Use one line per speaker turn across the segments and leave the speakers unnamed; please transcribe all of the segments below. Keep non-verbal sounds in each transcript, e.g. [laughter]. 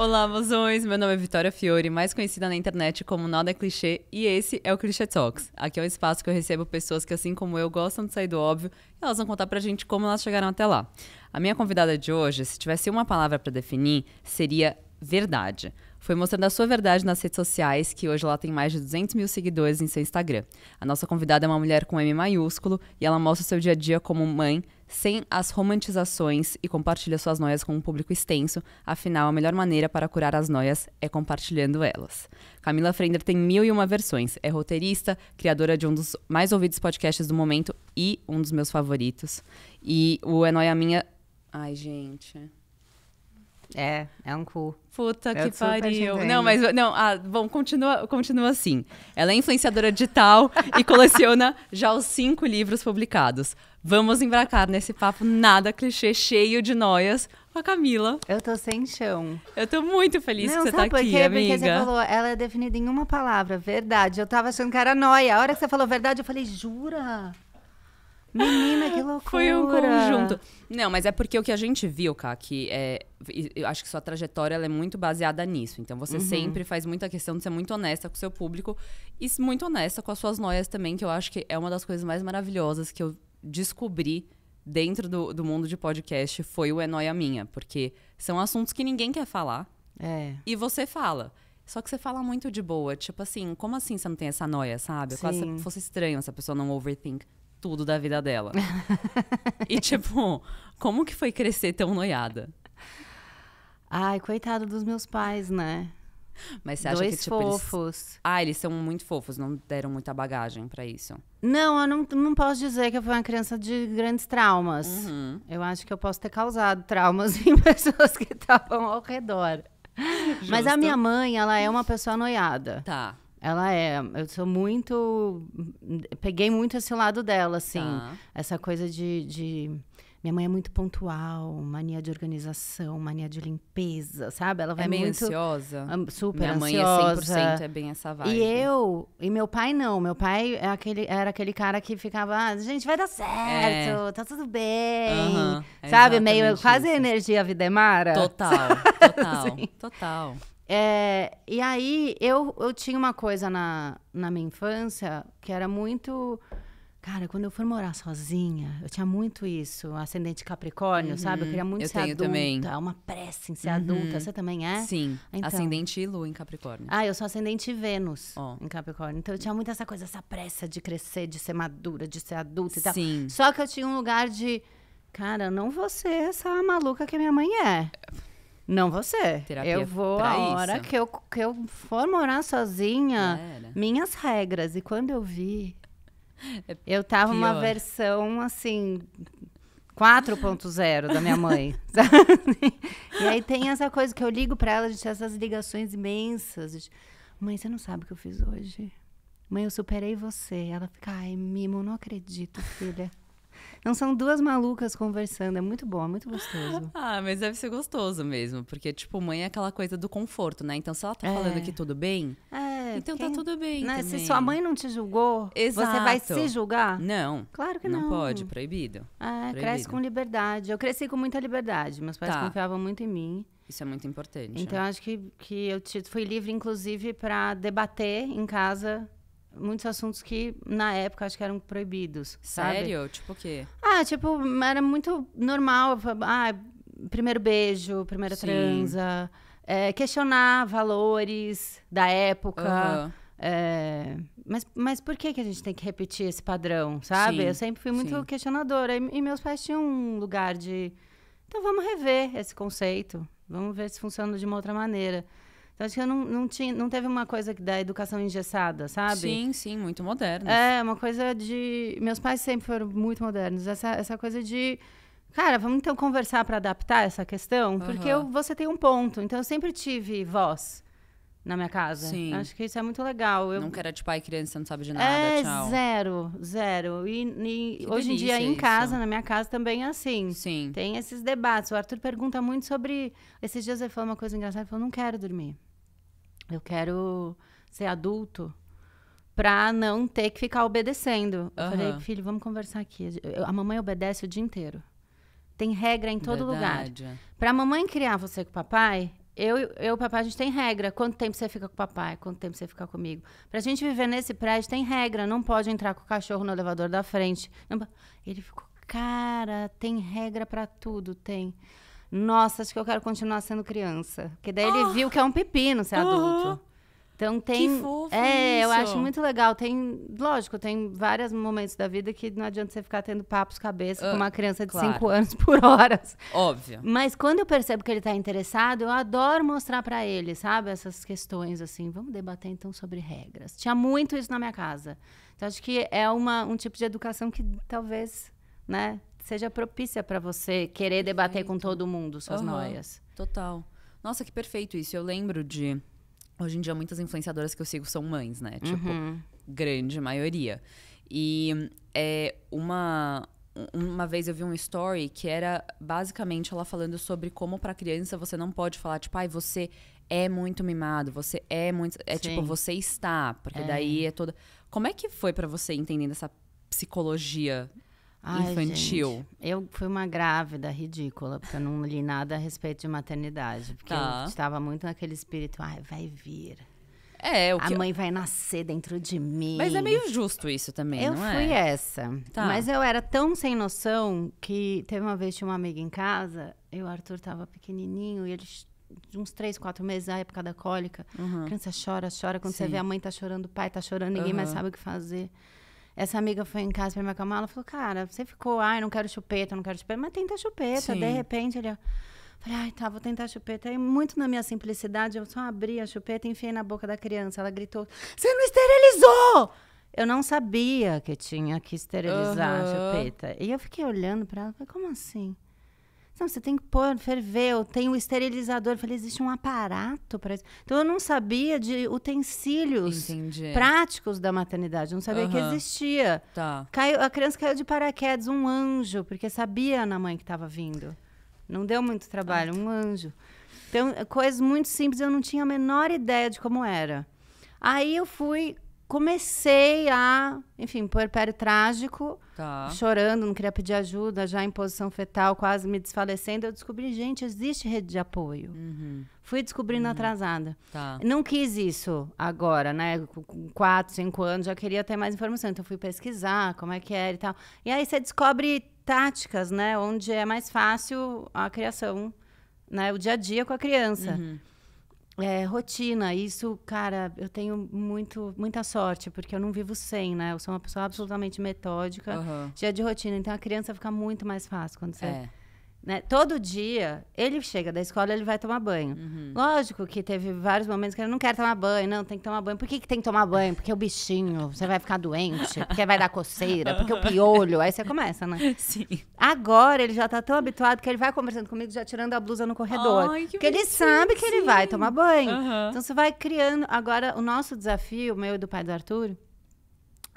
Olá, mozões! Meu nome é Vitória Fiore, mais conhecida na internet como Nada é Clichê, e esse é o Clichê Talks. Aqui é um espaço que eu recebo pessoas que, assim como eu, gostam de sair do óbvio e elas vão contar pra gente como elas chegaram até lá. A minha convidada de hoje, se tivesse uma palavra para definir, seria verdade. Foi mostrando a sua verdade nas redes sociais, que hoje ela tem mais de 200 mil seguidores em seu Instagram. A nossa convidada é uma mulher com M maiúsculo e ela mostra o seu dia a dia como mãe, sem as romantizações e compartilha suas noias com um público extenso, afinal, a melhor maneira para curar as noias é compartilhando elas. Camila Frender tem mil e uma versões, é roteirista, criadora de um dos mais ouvidos podcasts do momento e um dos meus favoritos. E o É Noia Minha. Ai, gente. É, é um cu. Puta eu que pariu. Não, mas não, ah, bom, continua, continua assim. Ela é influenciadora digital e coleciona já os cinco livros publicados. Vamos embarcar nesse papo nada clichê, cheio de noias com a Camila. Eu tô sem chão. Eu tô muito feliz não, que você tá aqui, quê? amiga. Porque você falou,
ela é definida em uma palavra, verdade. Eu tava achando que era noia. A hora que você falou verdade, eu falei, jura? Menina, que loucura! [laughs] Foi um conjunto.
Não, mas é porque o que a gente viu, Ká, que é, eu acho que sua trajetória é muito baseada nisso. Então você uhum. sempre faz muita questão de ser muito honesta com o seu público e muito honesta com as suas noias também, que eu acho que é uma das coisas mais maravilhosas que eu descobri dentro do, do mundo de podcast foi o É Noia Minha, porque são assuntos que ninguém quer falar. É. E você fala. Só que você fala muito de boa. Tipo assim, como assim você não tem essa noia, sabe? Sim. Quase fosse estranho se a pessoa não overthink tudo da vida dela. [laughs] e tipo, como que foi crescer tão noiada? Ai, coitado dos meus pais, né? Mas você acha Dois que, tipo, fofos. Eles... Ah, eles são muito fofos, não deram muita bagagem para isso.
Não, eu não, não posso dizer que eu fui uma criança de grandes traumas. Uhum. Eu acho que eu posso ter causado traumas [laughs] em pessoas que estavam ao redor. Justo. [laughs] Mas a minha mãe, ela é uma pessoa noiada. Tá. Ela é. Eu sou muito. Peguei muito esse lado dela, assim. Tá. Essa coisa de, de, Minha mãe é muito pontual, mania de organização, mania de limpeza, sabe? Ela é vai é meio muito... ansiosa. Super Minha ansiosa. Minha mãe é 100%, é bem essa vibe. E eu. E meu pai não. Meu pai é aquele, era aquele cara que ficava. Ah, gente, vai dar certo, é. tá tudo bem. Uhum, sabe? Meio. Quase isso. energia Videmara. Total, total, [laughs] total. É, e aí eu, eu tinha uma coisa na, na minha infância que era muito. Cara, quando eu for morar sozinha, eu tinha muito isso, ascendente Capricórnio, uhum. sabe? Eu uhum. queria muito eu ser tenho adulta, também. É uma pressa em ser uhum. adulta. Você também é? Sim. Então... Ascendente e Lua em Capricórnio. Ah, eu sou ascendente Vênus oh. em Capricórnio. Então eu tinha muito essa coisa, essa pressa de crescer, de ser madura, de ser adulta e tal. Sim. Só que eu tinha um lugar de, cara, não vou ser essa maluca que minha mãe é. Não você. Terapia eu vou a isso. hora que eu, que eu for morar sozinha, Era. minhas regras. E quando eu vi, [laughs] é eu tava pior. uma versão assim 4.0 da minha mãe. [laughs] [laughs] e aí tem essa coisa que eu ligo para ela, gente, essas ligações imensas. mãe, você não sabe o que eu fiz hoje. Mãe, eu superei você. Ela fica, ai, Mimo, não acredito, filha. Não são duas malucas conversando. É muito bom, é muito gostoso.
[laughs] ah, mas deve ser gostoso mesmo. Porque, tipo, mãe é aquela coisa do conforto, né? Então, se ela tá é. falando que tudo bem.
É, então tá quem... tá tudo bem. Né, se sua mãe não te julgou, Exato. você vai se julgar? Não.
Claro que não. Não pode, proibido. É, proibido. cresce com
liberdade. Eu cresci com muita liberdade. Meus pais tá. confiavam muito em mim.
Isso é muito importante. Então, né?
acho que, que eu te, fui livre, inclusive, para debater em casa muitos assuntos que na época acho que eram proibidos. Sério? Tipo o quê? Ah, tipo, era muito normal. Ah, primeiro beijo, primeira Sim. transa. É, questionar valores da época. Uhum. É, mas, mas por que, que a gente tem que repetir esse padrão, sabe? Sim, eu sempre fui muito sim. questionadora. E, e, meus pais tinham um lugar de. Então vamos rever esse conceito. Vamos ver se funciona de uma outra maneira. Então, acho que eu não, não, tinha, não teve uma coisa da educação engessada, sabe? Sim, sim, muito moderna. É, uma coisa de. Meus pais sempre foram muito modernos. Essa, essa coisa de. Cara, vamos então conversar para adaptar essa questão, porque uhum. eu, você tem um ponto. Então, eu sempre tive voz na minha casa. Sim. Acho que isso é muito legal. Eu... Nunca era de pai e criança, não sabe de nada, é, tchau. zero, zero. E, e hoje em dia, em casa, na minha casa, também é assim. Sim. Tem esses debates. O Arthur pergunta muito sobre... Esses dias ele falou uma coisa engraçada, ele falou, não quero dormir. Eu quero ser adulto pra não ter que ficar obedecendo. Eu falei, filho, vamos conversar aqui. A mamãe obedece o dia inteiro. Tem regra em todo Verdade. lugar. Pra mamãe criar você com o papai, eu e o papai, a gente tem regra. Quanto tempo você fica com o papai? Quanto tempo você fica comigo? Pra gente viver nesse prédio, tem regra. Não pode entrar com o cachorro no elevador da frente. Ele ficou, cara, tem regra para tudo, tem nossa, acho que eu quero continuar sendo criança. Porque daí ele ah. viu que é um pepino ser adulto. Então tem. Que fofo é, isso. eu acho muito legal. Tem, lógico, tem vários momentos da vida que não adianta você ficar tendo papos cabeça uh, com ah, uma criança de 5 claro. anos por horas. Óbvio. Mas quando eu percebo que ele está interessado, eu adoro mostrar para ele, sabe, essas questões assim, vamos debater então sobre regras. Tinha muito isso na minha casa. Então acho que é uma, um tipo de educação que talvez, né, seja propícia para você querer perfeito. debater com todo mundo suas uhum. noias. Total. Nossa, que perfeito isso. Eu lembro de.
Hoje em dia, muitas influenciadoras que eu sigo são mães, né? Tipo, uhum. grande maioria. E é uma. Uma vez eu vi um story que era basicamente ela falando sobre como para criança você não pode falar, tipo, ai, ah, você é muito mimado, você é muito. É Sim. tipo, você está, porque é. daí é toda. Como é que foi para você entendendo
essa psicologia Ai, infantil. Gente, eu fui uma grávida ridícula, porque eu não li nada a respeito de maternidade. Porque tá. eu estava muito naquele espírito, ai, vai vir. É, o que... A mãe vai nascer dentro de mim. Mas é meio justo isso também, eu não é? Eu fui essa. Tá. Mas eu era tão sem noção que teve uma vez tinha uma amiga em casa, e o Arthur estava pequenininho, e eles uns três, quatro meses, a época da cólica. Uhum. A criança chora, chora. Quando Sim. você vê a mãe tá chorando, o pai tá chorando, ninguém uhum. mais sabe o que fazer. Essa amiga foi em casa pra me acalmar, ela falou, cara, você ficou, ai, não quero chupeta, não quero chupeta, mas tenta chupeta. Sim. De repente, ele... Falei, ai, tá, vou tentar a chupeta. E muito na minha simplicidade, eu só abri a chupeta e enfiei na boca da criança. Ela gritou: Você não esterilizou! Eu não sabia que tinha que esterilizar uhum. a chupeta. E eu fiquei olhando para ela, falei, como assim? Não, você tem que pôr, ferver, tem o um esterilizador. Eu falei, existe um aparato para isso. Então eu não sabia de utensílios Entendi. práticos da maternidade, não sabia uhum. que existia. Tá. Caiu, a criança caiu de paraquedas, um anjo, porque sabia na mãe que estava vindo. Não deu muito trabalho, tá. um anjo. Então, coisas muito simples, eu não tinha a menor ideia de como era. Aí eu fui comecei a, enfim, puerpério trágico, tá. chorando, não queria pedir ajuda, já em posição fetal, quase me desfalecendo. Eu descobri, gente, existe rede de apoio. Uhum. Fui descobrindo uhum. atrasada. Tá. Não quis isso agora, né? Com quatro, cinco anos, já queria ter mais informação. Então, fui pesquisar como é que era e tal. E aí você descobre táticas, né? Onde é mais fácil a criação, né? O dia a dia com a criança. Uhum. É, rotina, isso, cara, eu tenho muito, muita sorte, porque eu não vivo sem, né? Eu sou uma pessoa absolutamente metódica, uhum. dia de rotina. Então a criança fica muito mais fácil quando você. É. Né? Todo dia, ele chega da escola, ele vai tomar banho. Uhum. Lógico que teve vários momentos que ele não quer tomar banho, não, tem que tomar banho. Por que, que tem que tomar banho? Porque o bichinho, você vai ficar doente, porque vai dar coceira, porque o piolho. Aí você começa, né? [laughs] Sim. Agora ele já tá tão habituado que ele vai conversando comigo, já tirando a blusa no corredor. Ai, porque ele sabe que ele vai tomar banho. Uhum. Então você vai criando. Agora, o nosso desafio, meu e do pai do Arthur,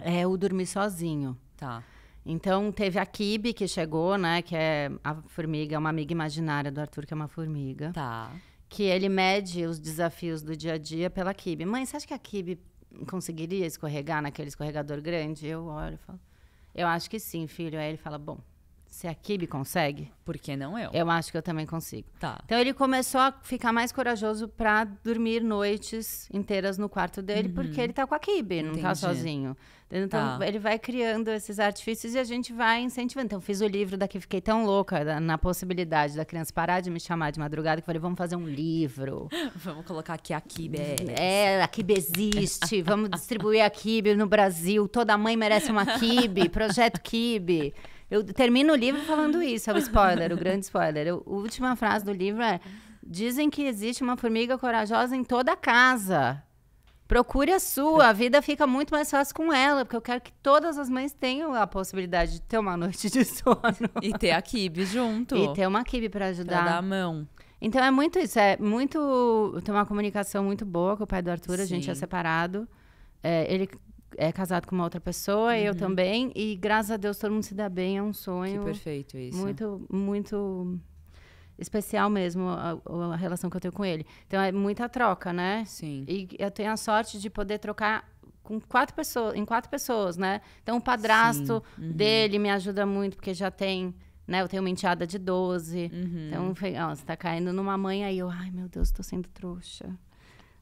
é o dormir sozinho. Tá. Então, teve a Kibe, que chegou, né? Que é a formiga, é uma amiga imaginária do Arthur, que é uma formiga. Tá. Que ele mede os desafios do dia a dia pela Kibe. Mãe, você acha que a Kibe conseguiria escorregar naquele escorregador grande? Eu olho e falo, eu acho que sim, filho. Aí ele fala, bom, se a Kibe consegue... Por que não eu? Eu acho que eu também consigo. Tá. Então, ele começou a ficar mais corajoso para dormir noites inteiras no quarto dele, uhum. porque ele tá com a Kibe, não tá Entendi. tá sozinho. Então, tá. ele vai criando esses artifícios e a gente vai incentivando. Então, fiz o livro daqui, fiquei tão louca na, possibilidade da criança parar de me chamar de madrugada que falei, vamos fazer um livro. [laughs] Vamos colocar aqui a
Kibe. É,
né? a Kibe existe. [laughs] vamos distribuir a Kibe no Brasil. Toda mãe merece uma Kibe. Projeto Kibe. Eu termino o livro falando isso, é o spoiler, o grande spoiler. a última frase do livro é: Dizem que existe uma formiga corajosa em toda casa. Procure a sua, a vida fica muito mais fácil com ela, porque eu quero que todas as mães tenham a possibilidade de ter uma [laughs] noite de sono. E ter a Kibe junto. E ter uma Kibe para ajudar. Pra dar a mão. Então é muito isso, é muito. Tem uma comunicação muito boa com o pai do Arthur, Sim. a gente é separado. É, ele é casado com uma outra pessoa, uhum. eu também. E graças a Deus todo mundo se dá bem, é um sonho. Que perfeito isso. Muito, muito especial mesmo a, a, relação que eu tenho com ele. Então é muita troca, né? Sim. E eu tenho a sorte de poder trocar com quatro pessoas, em quatro pessoas, né? Então o padrasto uhum. dele me ajuda muito porque já tem né? Eu tenho uma enteada de 12. Uhum. Então, ó, você tá caindo numa mãe aí. Eu, ai, meu Deus, tô sendo trouxa.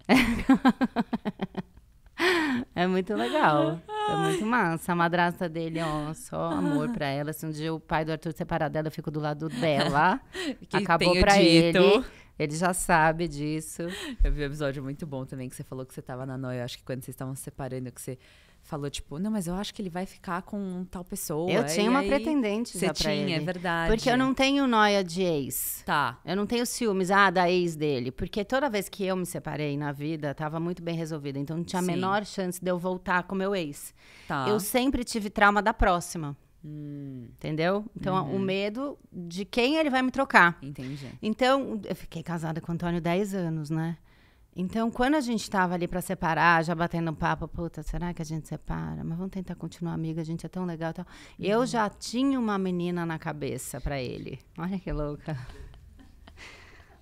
[laughs] [laughs] é muito legal. É muito massa. A madrasta dele, ó, é só amor pra ela. Se um dia o pai do Arthur separar dela, eu fico do lado dela. [laughs] que Acabou pra dito. ele. Ele já sabe disso.
Eu vi um episódio muito bom também que você falou que você tava na noia. Acho que quando vocês estavam se separando, que você falou, tipo, não, mas eu acho que ele vai ficar com tal pessoa. Eu tinha uma pretendente já pra tinha, é ele. é verdade. Porque eu
não tenho noia de ex. Tá. Eu não tenho ciúmes, ah, da ex dele. Porque toda vez que eu me separei na vida, tava muito bem resolvida. Então não tinha a menor chance de eu voltar com meu ex. Tá. Eu sempre tive trauma da próxima. Hum. Entendeu? Então, uhum. o medo de quem ele vai me trocar. Entendi. Então, eu fiquei casada com o Antônio 10 anos, né? Então, quando a gente estava ali para separar, já batendo um papo, puta, será que a gente separa? Mas vamos tentar continuar amiga, a gente é tão legal. Tal. Eu uhum. já tinha uma menina na cabeça para ele. Olha que louca.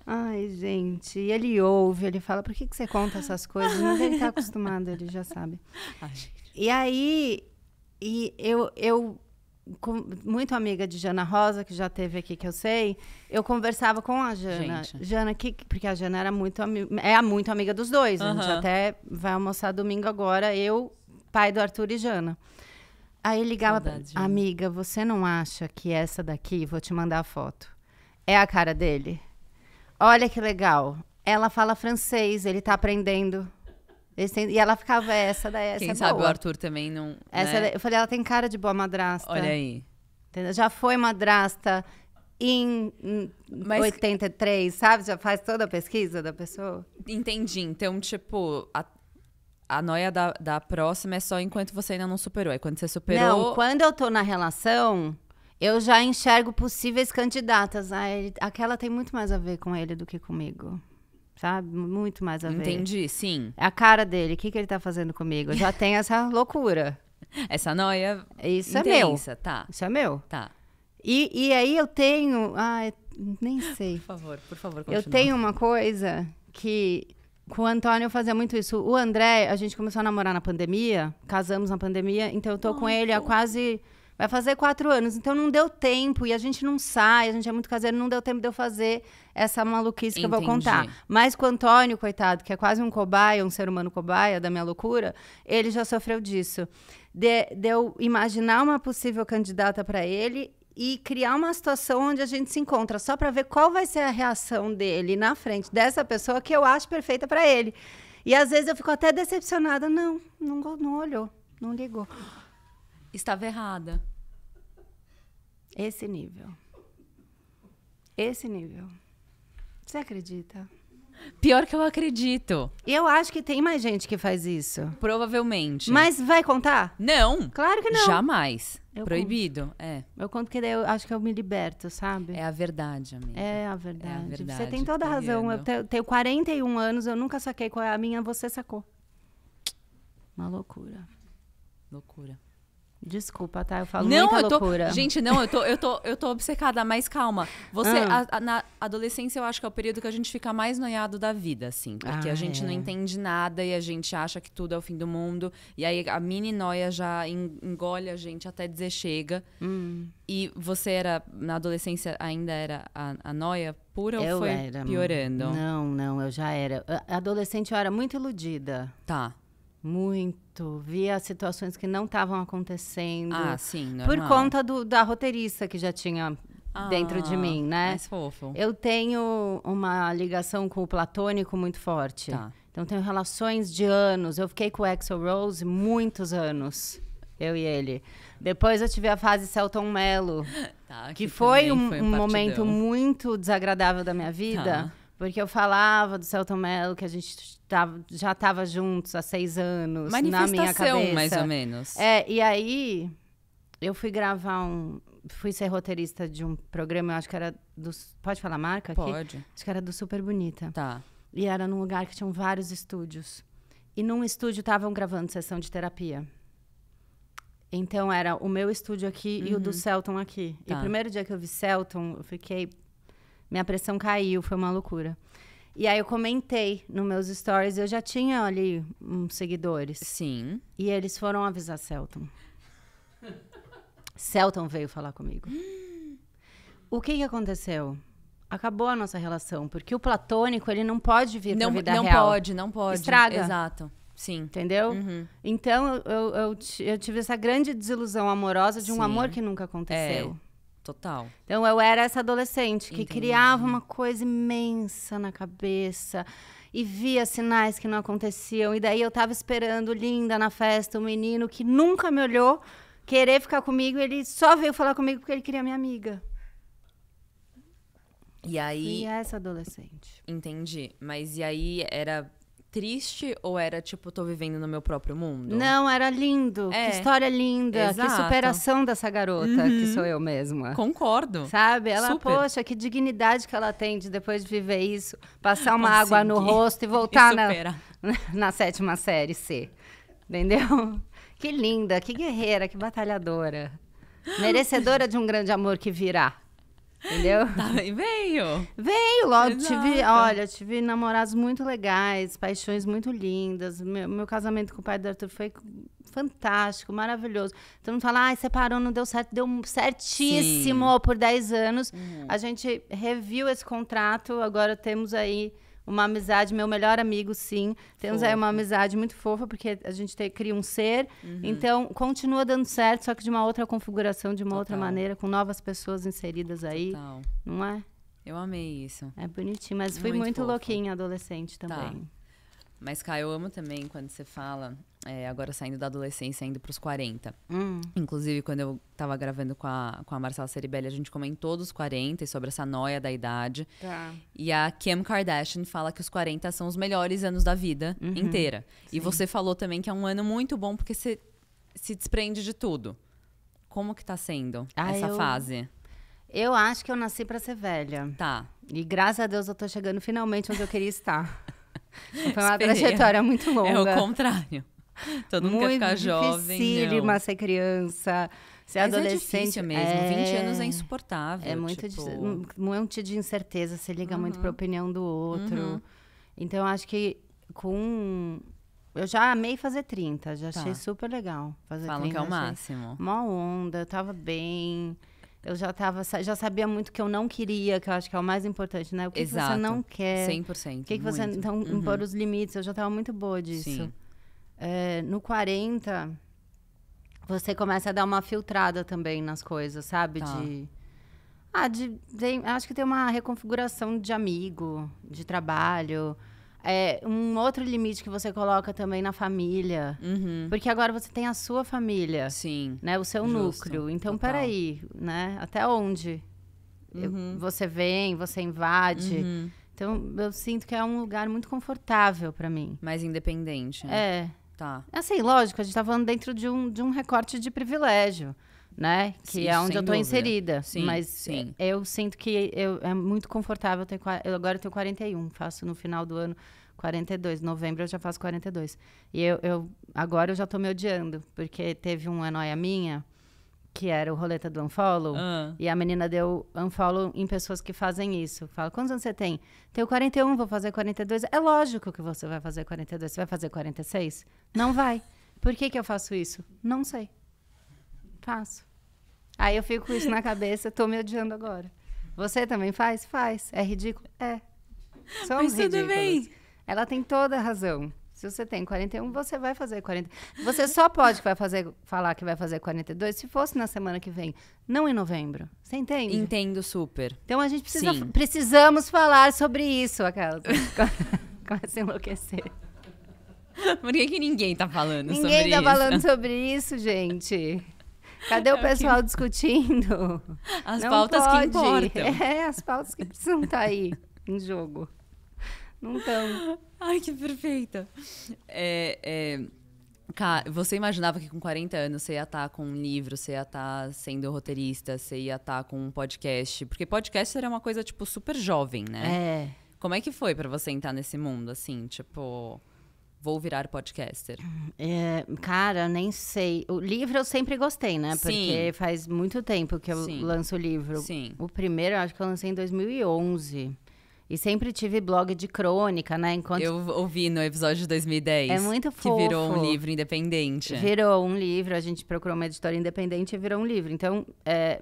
Ai, gente, e ele ouve, ele fala, por que, que você conta essas coisas? Mas ele tá acostumado, ele já sabe. Ai, e aí, e eu, eu com, muito amiga de Jana Rosa, que já teve aqui, que eu sei, eu conversava com a Jana. Gente. Jana, que, porque a Jana era muito é a muito amiga dos dois. Uhum. A gente até vai almoçar domingo agora, eu, pai do Arthur e Jana. Aí ligava, Saudade, amiga, você não acha que essa daqui, vou te mandar a foto, é a cara dele? Olha que legal. Ela fala francês, ele tá aprendendo. Têm... E ela ficava, essa daí, essa Quem é sabe o
Arthur também não... Essa né? Eu
falei, ela tem cara de boa madrasta. Olha aí. Entendeu? Já foi madrasta em Mas... 83, sabe? Já faz toda a pesquisa da pessoa.
Entendi. Então, tipo, a, a noia da, da próxima é só enquanto você ainda não superou. É quando você superou. Não, quando
eu tô na relação, eu já enxergo possíveis candidatas. Ah, ele, aquela tem muito mais a ver com ele do que comigo sabe? Muito mais a ver. Entendi, sim. É a cara dele, o que, que ele tá fazendo comigo? Eu já tem essa [laughs] loucura. Essa noia. Isso intensa, é meu. Tá. Isso é meu. Tá. E, e aí eu tenho. ah nem sei. Por favor, por favor, continue. Eu tenho uma coisa que. Com o Antônio eu fazia muito isso. O André, a gente começou a namorar na pandemia, casamos na pandemia, então eu tô oh, com ele há quase Vai fazer quatro anos, então não deu tempo e a gente não sai, a gente é muito caseiro, não deu tempo de eu fazer essa maluquice Entendi. que eu vou contar. Mas com o Antônio, coitado, que é quase um cobaia, um ser humano cobaia da minha loucura, ele já sofreu disso. De, de eu imaginar uma possível candidata para ele e criar uma situação onde a gente se encontra só para ver qual vai ser a reação dele na frente dessa pessoa que eu acho perfeita para ele. E às vezes eu fico até decepcionada, não, não, não olhou, não ligou estava errada. Esse nível. Esse nível. Você acredita? Pior que eu acredito. Eu acho que tem mais gente que faz isso. Provavelmente. Mas vai contar? Não. Claro que não. Jamais. Eu Proibido, conto. é. Eu conto que daí eu acho que eu me liberto, sabe? É a verdade, amiga. É a verdade. É a verdade. Você tem toda a razão. Eu tenho, tenho 41 anos, eu nunca saquei qual é a minha, você sacou. Uma loucura. Loucura. Desculpa, tá? Eu falo não, muita eu tô, loucura. Gente, não, eu
tô, eu, tô, eu tô obcecada, mas calma. Você, ah. a, a, na adolescência, eu acho que é o período que a gente fica mais noiado da vida, assim. Porque ah, a gente é. não entende nada e a gente acha que tudo é o fim do mundo. E aí a mini noia já engole a gente até dizer chega. Hum. E você era, na adolescência, ainda era a, a
noia pura eu ou foi era, piorando? Não, não, eu já era. Adolescente, eu era muito iludida. Tá. Muito. Via situações que não estavam acontecendo. Ah, sim. Normal. Por conta do, da roteirista que já tinha ah, dentro de ah, mim, né? Mais fofo. Eu tenho uma ligação com o platônico muito forte. Tá. Então tenho relações de anos. Eu fiquei com o Axel Rose muitos anos. Eu e ele. Depois eu tive a fase Celton Mello, [laughs] tá, que, que foi um, foi um momento muito desagradável da minha vida. Tá porque eu falava do Celton Mello, que a gente tava, já estava juntos há seis anos, na minha cabeça. mais ou menos. É, e aí eu fui gravar um... Fui ser roteirista de um programa, Eu acho que era do... Pode falar a marca aqui? Pode. Acho que era do Super Bonita. Tá. E era num lugar que tinham vários estúdios. E num estúdio estavam gravando sessão de terapia. Então era o meu estúdio aqui uhum. e o do uhum. Celton aqui. Tá. E o primeiro dia que eu vi Celton, eu fiquei minha pressão caiu, foi uma loucura. E aí eu comentei nos meus stories, eu já tinha ali uns seguidores. Sim. E eles foram avisar Celton. Celton veio falar comigo. [gasps] O que, que aconteceu? Acabou a nossa relação, porque o platônico ele não pode vir não, pra vida não real. Não pode, não pode. Estraga. Exato. Sim. Entendeu? Uhum. Então eu, eu, eu, tive essa grande desilusão amorosa de um amor que nunca aconteceu. É. Total. Então eu era essa adolescente que Entendi. criava uma coisa imensa na cabeça e via sinais que não aconteciam. E daí eu tava esperando, linda, na festa, um menino que nunca me olhou querer ficar comigo. Ele só veio falar comigo porque ele queria minha amiga. E aí. E essa adolescente.
Entendi. Mas e aí era triste ou era tipo, tô vivendo no meu próprio mundo? Não,
era lindo. É. Que história linda. Exato. Que superação dessa garota, uhum. que sou eu mesma. Concordo. Sabe? Ela, Super. poxa, que dignidade que ela tem de depois de viver isso, passar uma Consegui. água no rosto e voltar e na, [laughs] na sétima série C. Entendeu? Que linda, que guerreira, que batalhadora. [gasps] Merecedora de um grande amor que virá. Entendeu? [laughs] Tá, veio. Veio, logo. Exato. Tive, olha, tive namorados muito legais, paixões muito lindas. Meu, meu casamento com o pai do Arthur foi fantástico, maravilhoso. Todo mundo fala, ah, separou, não deu certo. Deu certíssimo Sim. por 10 anos. Uhum. A gente reviu esse contrato, agora temos aí uma amizade, meu melhor amigo, sim. Temos aí uma amizade muito fofa, porque a gente te, cria um ser. Uhum. Então, continua dando certo, só que de uma outra configuração, de uma Total. outra maneira, com novas pessoas inseridas aí. Total. Não é? Eu amei isso. É bonitinho, mas fui muito, fofa. louquinha adolescente tá. também.
Tá. Mas, Caio, eu amo também quando você fala, é, agora saindo da adolescência, indo para os 40. Hum. Inclusive, quando eu estava gravando com a, com a Marcela Ceribelli, a gente comentou dos 40 e sobre essa noia da idade. Tá. E a Kim Kardashian fala que os 40 são os melhores anos da vida uhum. inteira. Sim. E você falou também que é um ano muito bom porque você se desprende de tudo. Como que tá sendo ah, essa eu... fase?
Eu acho que eu nasci para ser velha. Tá. E graças a Deus eu tô chegando finalmente onde eu queria estar. [laughs] Foi uma Espereira. trajetória muito longa. É o contrário. Todo mundo muito quer ficar jovem. Dificílima ser criança. Ser Mas é adolescente. É mesmo. É... 20 anos é insuportável. É muito. Tipo... É um monte de incerteza. Você liga uhum. muito para a opinião do outro. Uhum. Então, acho que com. Eu já amei fazer 30, já tá. achei super legal fazer Falam 30. Falam que é o máximo. Mó onda, eu tava bem. Eu já tava, já sabia muito que eu não queria, que eu acho que é o mais importante, né? O que, Exato. que você não quer. 100%. O que, que você. Então, uhum. impor os limites. Eu já tava muito boa disso. É, no 40, você começa a dar uma filtrada também nas coisas, sabe? Tá. De. Ah, de, de, acho que tem uma reconfiguração de amigo, de trabalho. É, um outro limite que você coloca também na família. Uhum. Porque agora você tem a sua família. Sim. Né? O seu Justo. núcleo. Então, Total. peraí, né? Até onde uhum. você vem, você invade. Uhum. Então, eu sinto que é um lugar muito confortável para mim. Mais independente. Né? É. Tá. Assim, lógico, a gente tá falando dentro de um, de um recorte de privilégio né? Que é onde eu estou inserida. Sim, Mas sim. eu sinto que eu, é muito confortável. Eu, tenho, eu agora tenho 41, faço no final do ano 42. Novembro eu já faço 42. E eu, eu agora eu já estou me odiando, porque teve uma noia minha que era o roleta do unfollow, uhum. e a menina deu unfollow em pessoas que fazem isso. Fala, quantos anos você tem? Tenho 41, vou fazer 42. É lógico que você vai fazer 42. Você vai fazer 46? Não vai. Por que, que eu faço isso? Não sei. Faço. Aí eu fico com isso na cabeça, tô me odiando agora. Você também faz? Faz. É ridículo? É. Somos Mas tudo ridículos. bem. Ela tem toda a razão. Se você tem 41, você vai fazer 40. Você só pode vai fazer, falar que vai fazer 42 se fosse na semana que vem, não em novembro. Você entende? Entendo super. Então a gente precisa, precisamos falar sobre isso, aquela. Começa a enlouquecer.
[laughs] Por que, que ninguém tá falando ninguém sobre tá isso? Ninguém tá falando
sobre isso, gente. Cadê o é pessoal discutindo? As não pautas pode. que importam. [laughs] É, as pautas que precisam estar tá aí em jogo. Não estão. Ai, que perfeita.
É, é, cara, você imaginava que com 40 anos você ia estar tá com um livro, você ia estar tá sendo roteirista, você ia estar com um podcast? Porque podcast era uma coisa, tipo, super jovem, né? É. Como é que foi para você entrar nesse mundo, assim, tipo... Vou
virar podcaster. É, cara, nem sei. O livro eu sempre gostei, né? Sim. Porque faz muito tempo que eu Sim. lanço o livro. Sim. O primeiro eu acho que eu lancei em 2011. E sempre tive blog de crônica, né? Enquanto... Eu ouvi no episódio de 2010. É muito fofo. Que virou um livro independente. Virou um livro, a gente procurou uma editora independente e virou um livro. Então, é,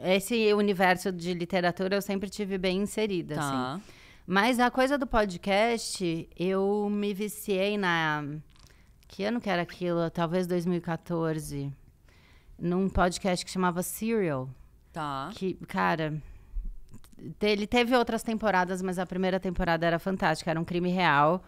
esse universo de literatura eu sempre tive bem inserida, tá. assim. Mas a coisa do podcast, eu me viciei na. Que ano que era aquilo? Talvez 2014. Num podcast que chamava Serial. Tá. Que, cara. Ele teve outras temporadas, mas a primeira temporada era fantástica, era um crime real.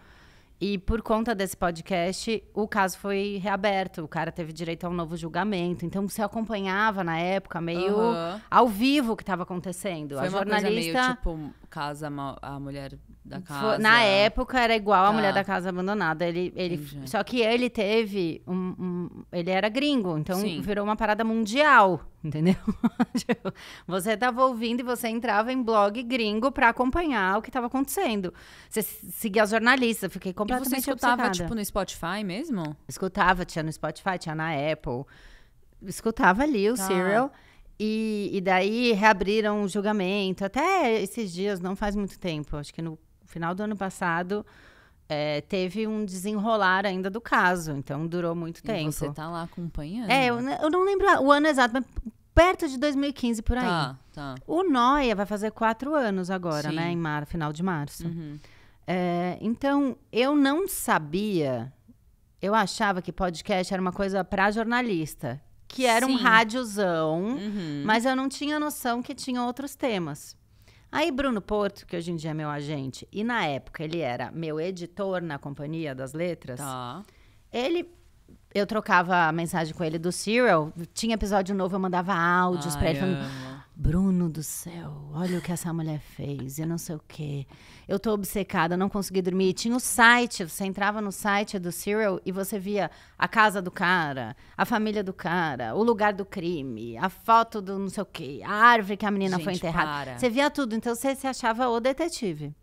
E por conta desse podcast, o caso foi reaberto. O cara teve direito a um novo julgamento. Então você acompanhava na época meio uhum. ao vivo o que estava acontecendo. Foi a jornalista meio,
tipo casa a mulher da casa. na época
era igual a tá. mulher da casa abandonada. Ele, ele, só que ele teve um, um ele era gringo, então Sim. virou uma parada mundial, entendeu? [laughs] Tipo, você tava ouvindo e você entrava em blog gringo para acompanhar o que estava acontecendo. Você seguia jornalista, fiquei completamente e você escutava tipo no Spotify mesmo? Escutava, tinha no Spotify, tinha na Apple. Escutava ali o tá. Serial. E, e daí reabriram o julgamento. Até esses dias, não faz muito tempo, acho que no final do ano passado, é, teve um desenrolar ainda do caso, então durou muito e tempo. Você tá lá acompanhando? É, eu, eu, não lembro o ano exato, mas perto de 2015 por aí. Tá, tá. O Noia vai fazer quatro anos agora, né, Sim. né? Em mar, final de março. Uhum. É, então, eu não sabia. Eu achava que podcast era uma coisa para jornalista que era Sim. um rádiozão, uhum. mas eu não tinha noção que tinha outros temas. Aí Bruno Porto, que hoje em dia é meu agente, e na época ele era meu editor na Companhia das Letras, tá. ele eu trocava a mensagem com ele do serial, tinha episódio novo, eu mandava áudios Ai, pra ele falando, Bruno do céu, olha o que essa mulher fez, eu não sei o quê. Eu tô obcecada, não consegui dormir. tinha o site, você entrava no site do Serial e você via a casa do cara, a família do cara, o lugar do crime, a foto do não sei o quê, a árvore que a menina Gente, foi enterrada. Para. Você via tudo, então você se achava o detetive.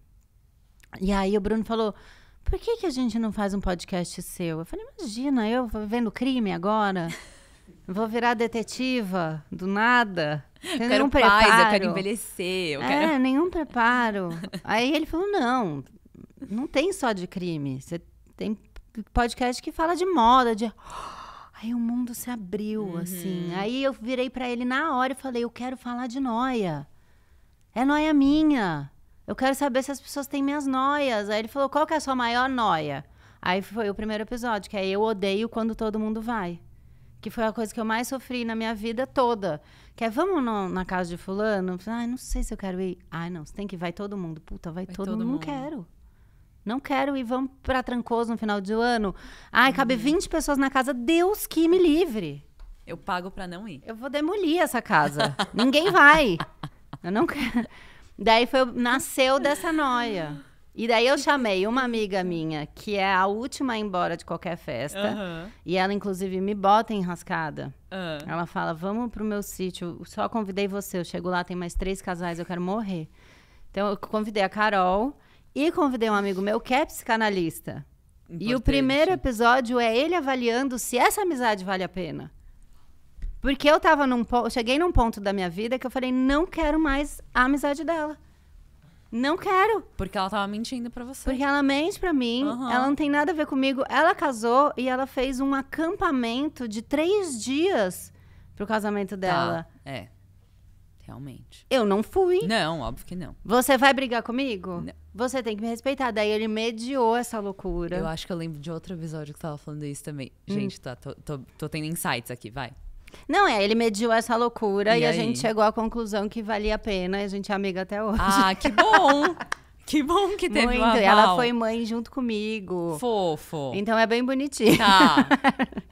E aí o Bruno falou: por que, que a gente não faz um podcast seu? Eu falei: imagina, eu vendo crime agora, vou virar detetiva do nada. Eu quero paz, preparo. eu quero envelhecer. Eu é, quero... [laughs] nenhum preparo. Aí ele falou: não, não tem só de crime. Você tem podcast que fala de moda, de. [gasps] Aí o mundo se abriu, uhum. assim. Aí eu virei para ele na hora e falei: eu quero falar de noia. É noia minha. Eu quero saber se as pessoas têm minhas noias. Aí ele falou: qual que é a sua maior noia? Aí foi o primeiro episódio, que é Eu Odeio Quando Todo Mundo Vai que foi a coisa que eu mais sofri na minha vida toda. Que é, vamos no, na casa de fulano? Ai, não sei se eu quero ir. Ai, não, você tem que ir, vai todo mundo. Puta, vai, vai todo, todo, mundo. Não quero. Não quero ir, vamos pra Trancoso no final de ano. Ai, hum. cabe 20 é. pessoas na casa, Deus que me livre.
Eu pago pra não ir.
Eu vou demolir essa casa. Ninguém vai. Eu não quero. [laughs] Daí foi, nasceu dessa noia. E daí eu chamei uma amiga minha, que é a última a ir embora de qualquer festa. Uhum. E ela, inclusive, me bota enrascada. Uhum. Ela fala: Vamos pro meu sítio, só convidei você. Eu chego lá, tem mais três casais, eu quero morrer. Então eu convidei a Carol e convidei um amigo meu que é psicanalista. Importante. E o primeiro episódio é ele avaliando se essa amizade vale a pena. Porque eu tava num ponto, cheguei num ponto da minha vida que eu falei: Não quero mais a amizade dela. Não quero. Porque ela tava mentindo pra você. Porque ela mente pra mim, uhum. ela não tem nada a ver comigo. Ela casou e ela fez um acampamento de três dias pro casamento tá, dela.
Tá. É. Realmente.
Eu não fui.
Não, óbvio que não.
Você vai brigar comigo? Não. Você tem que me respeitar. Daí ele mediou essa loucura. Eu acho que eu lembro de outro
episódio que tava falando isso também. Hum. Gente, tá, tô, tô, tô tendo insights aqui, vai.
Não, é, ele mediu essa loucura e, e a gente chegou à conclusão que valia a pena. E a gente é amiga até hoje. Ah, que bom! [laughs] Que bom que teve Muito. Um ela foi mãe junto comigo. Fofo. Então é bem bonitinho. Tá.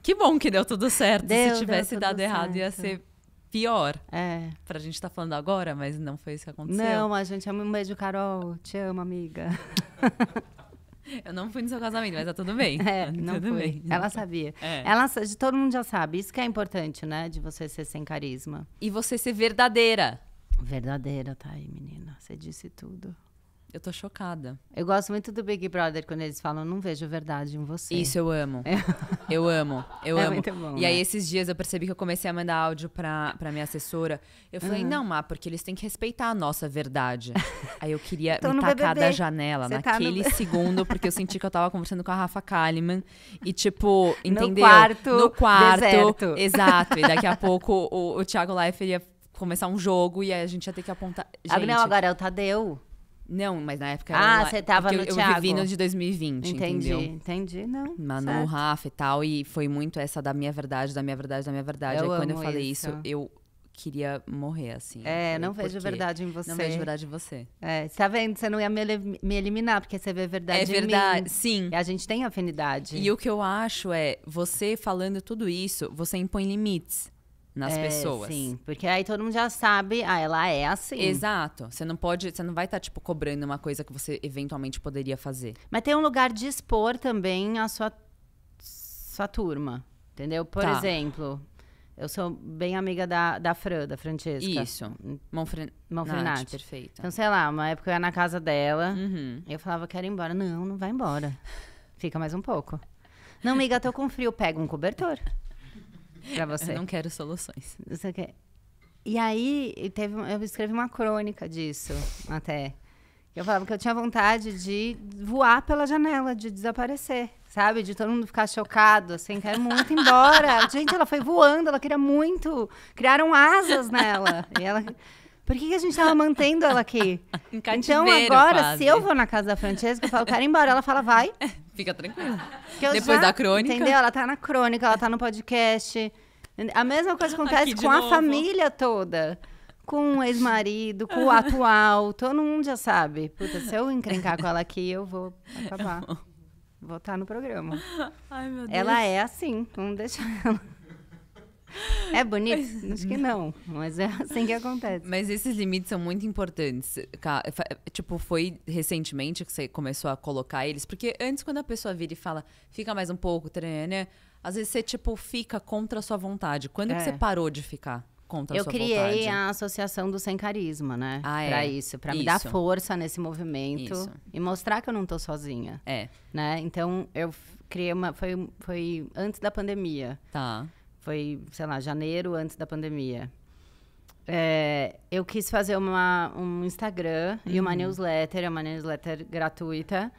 Que bom que deu tudo certo. Deu, Se tivesse dado errado, certo. ia ser pior. É. Pra gente estar tá falando agora, mas não foi isso que aconteceu. Não,
a gente ama um beijo, Carol. Te amo, amiga. [laughs]
[laughs] Eu não fui no seu casamento, mas tá tudo bem. [laughs] É, [laughs] não tudo Bem. Ela sabia. É. Ela,
todo mundo já sabe. Isso que é importante, né? De você ser sem carisma. E você ser verdadeira. Verdadeira, tá aí, menina. Você disse tudo. Eu tô chocada. Eu gosto muito do Big Brother quando eles falam, não vejo verdade em você. Isso eu amo. É. Eu amo, eu [laughs] é amo. Muito bom, e né? aí, esses
dias eu percebi que eu comecei a mandar áudio pra, pra minha assessora. Eu falei, uhum. não, Má, porque eles têm que respeitar a nossa verdade. [laughs] aí eu queria então me tacar da janela você tá naquele tá no... segundo, porque eu senti que eu tava conversando com a Rafa Kalimann. E, tipo, entendeu? No quarto. No quarto. Deserto. Exato. E daqui a [laughs] pouco o, o Thiago Life ia começar um jogo e a gente ia ter que apontar. Gente, ah, não, agora
é o Tadeu. Não, mas na época... Ah, você tava no eu, Eu vivi no de 2020, entendi, entendeu?
Entendi, não. Manu, certo. Rafa e tal. E foi muito essa da minha verdade, da minha verdade, da minha verdade. Eu Aí quando eu falei isso, isso eu queria morrer, assim. É, não vejo verdade em você. Não vejo verdade em
você. É, tá vendo? Você não ia me, me eliminar, porque você vê verdade é em verdade, mim. É verdade, sim. E a gente tem afinidade. E
o que eu acho é, você falando tudo isso, você impõe limites nas é, pessoas. Sim, porque aí todo mundo já sabe, ah, ela é assim. Exato. Você não pode, você não vai estar tá, tipo cobrando uma coisa que você eventualmente poderia fazer.
Mas tem um lugar de expor também a sua sua turma, entendeu? Por tá. exemplo, eu sou bem amiga da, da Fran, da Francesca. Isso. Hum. Monfren... Perfeito. Então, sei lá, uma época eu ia na casa dela. Uhum. Eu falava, quero ir embora. Não, não vai embora. Fica mais um pouco. Não, amiga, tô com frio. Pega um cobertor para você. Eu não quero soluções. Você quer... E aí, teve, eu escrevi uma crônica disso, até. Eu falava que eu tinha vontade de voar pela janela, de desaparecer, sabe? De todo mundo ficar chocado, assim, quer muito embora. [laughs] gente, ela foi voando, ela queria muito. Criaram asas nela. E ela. Por que, que a gente estava mantendo ela aqui? então, agora, quase. se eu vou na casa da Francesca, eu falo, quero ir embora. Ela fala, vai.
Fica tranquilo.
Depois já, da crônica. Entendeu? Ela tá na crônica, ela tá no podcast. A mesma coisa tá acontece com novo. a família toda. Com o ex-marido, com o atual. Todo mundo já sabe. Puta, se eu encrencar com ela aqui, eu vou acabar. Vou estar tá no programa. Ai, meu Deus. Ela é assim, vamos deixar ela. É bonito? É. Acho que
não, mas é assim que acontece. Mas esses limites são muito importantes. Tipo, foi recentemente que você começou a colocar eles, porque antes, quando a pessoa vira e fala, fica mais um pouco, né? Às vezes você, tipo, fica contra a sua vontade. Quando é. que você parou de ficar? contra eu criei vontade. a
associação do sem carisma, né? Ah, é. Para isso, para me dar força nesse movimento isso. e mostrar que eu não tô sozinha. É. Né? Então eu criei uma foi foi antes da pandemia. Tá. Foi, sei lá, janeiro antes da pandemia. É, eu quis fazer uma, um Instagram uhum. e uma uhum. newsletter, é uma newsletter gratuita,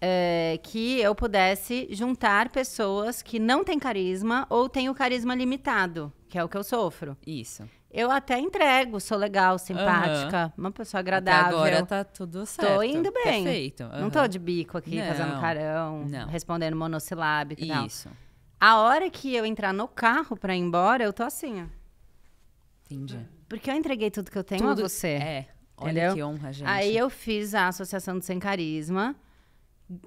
é, que eu pudesse juntar pessoas que não têm carisma ou têm o carisma limitado, que é o que eu sofro. Isso. Eu até entrego, sou legal, simpática, uhum. uma pessoa agradável. Até agora tá tudo certo. Tô indo bem. Perfeito. Uhum. Não tô de bico aqui, não. fazendo carão, não. respondendo monossilábico e Isso. A hora que eu entrar no carro pra ir embora, eu tô assim, ó. Entendi. Porque eu entreguei tudo que eu tenho tudo... a você. É. Olha entendeu? que honra, gente. Aí eu fiz a Associação do Sem Carisma,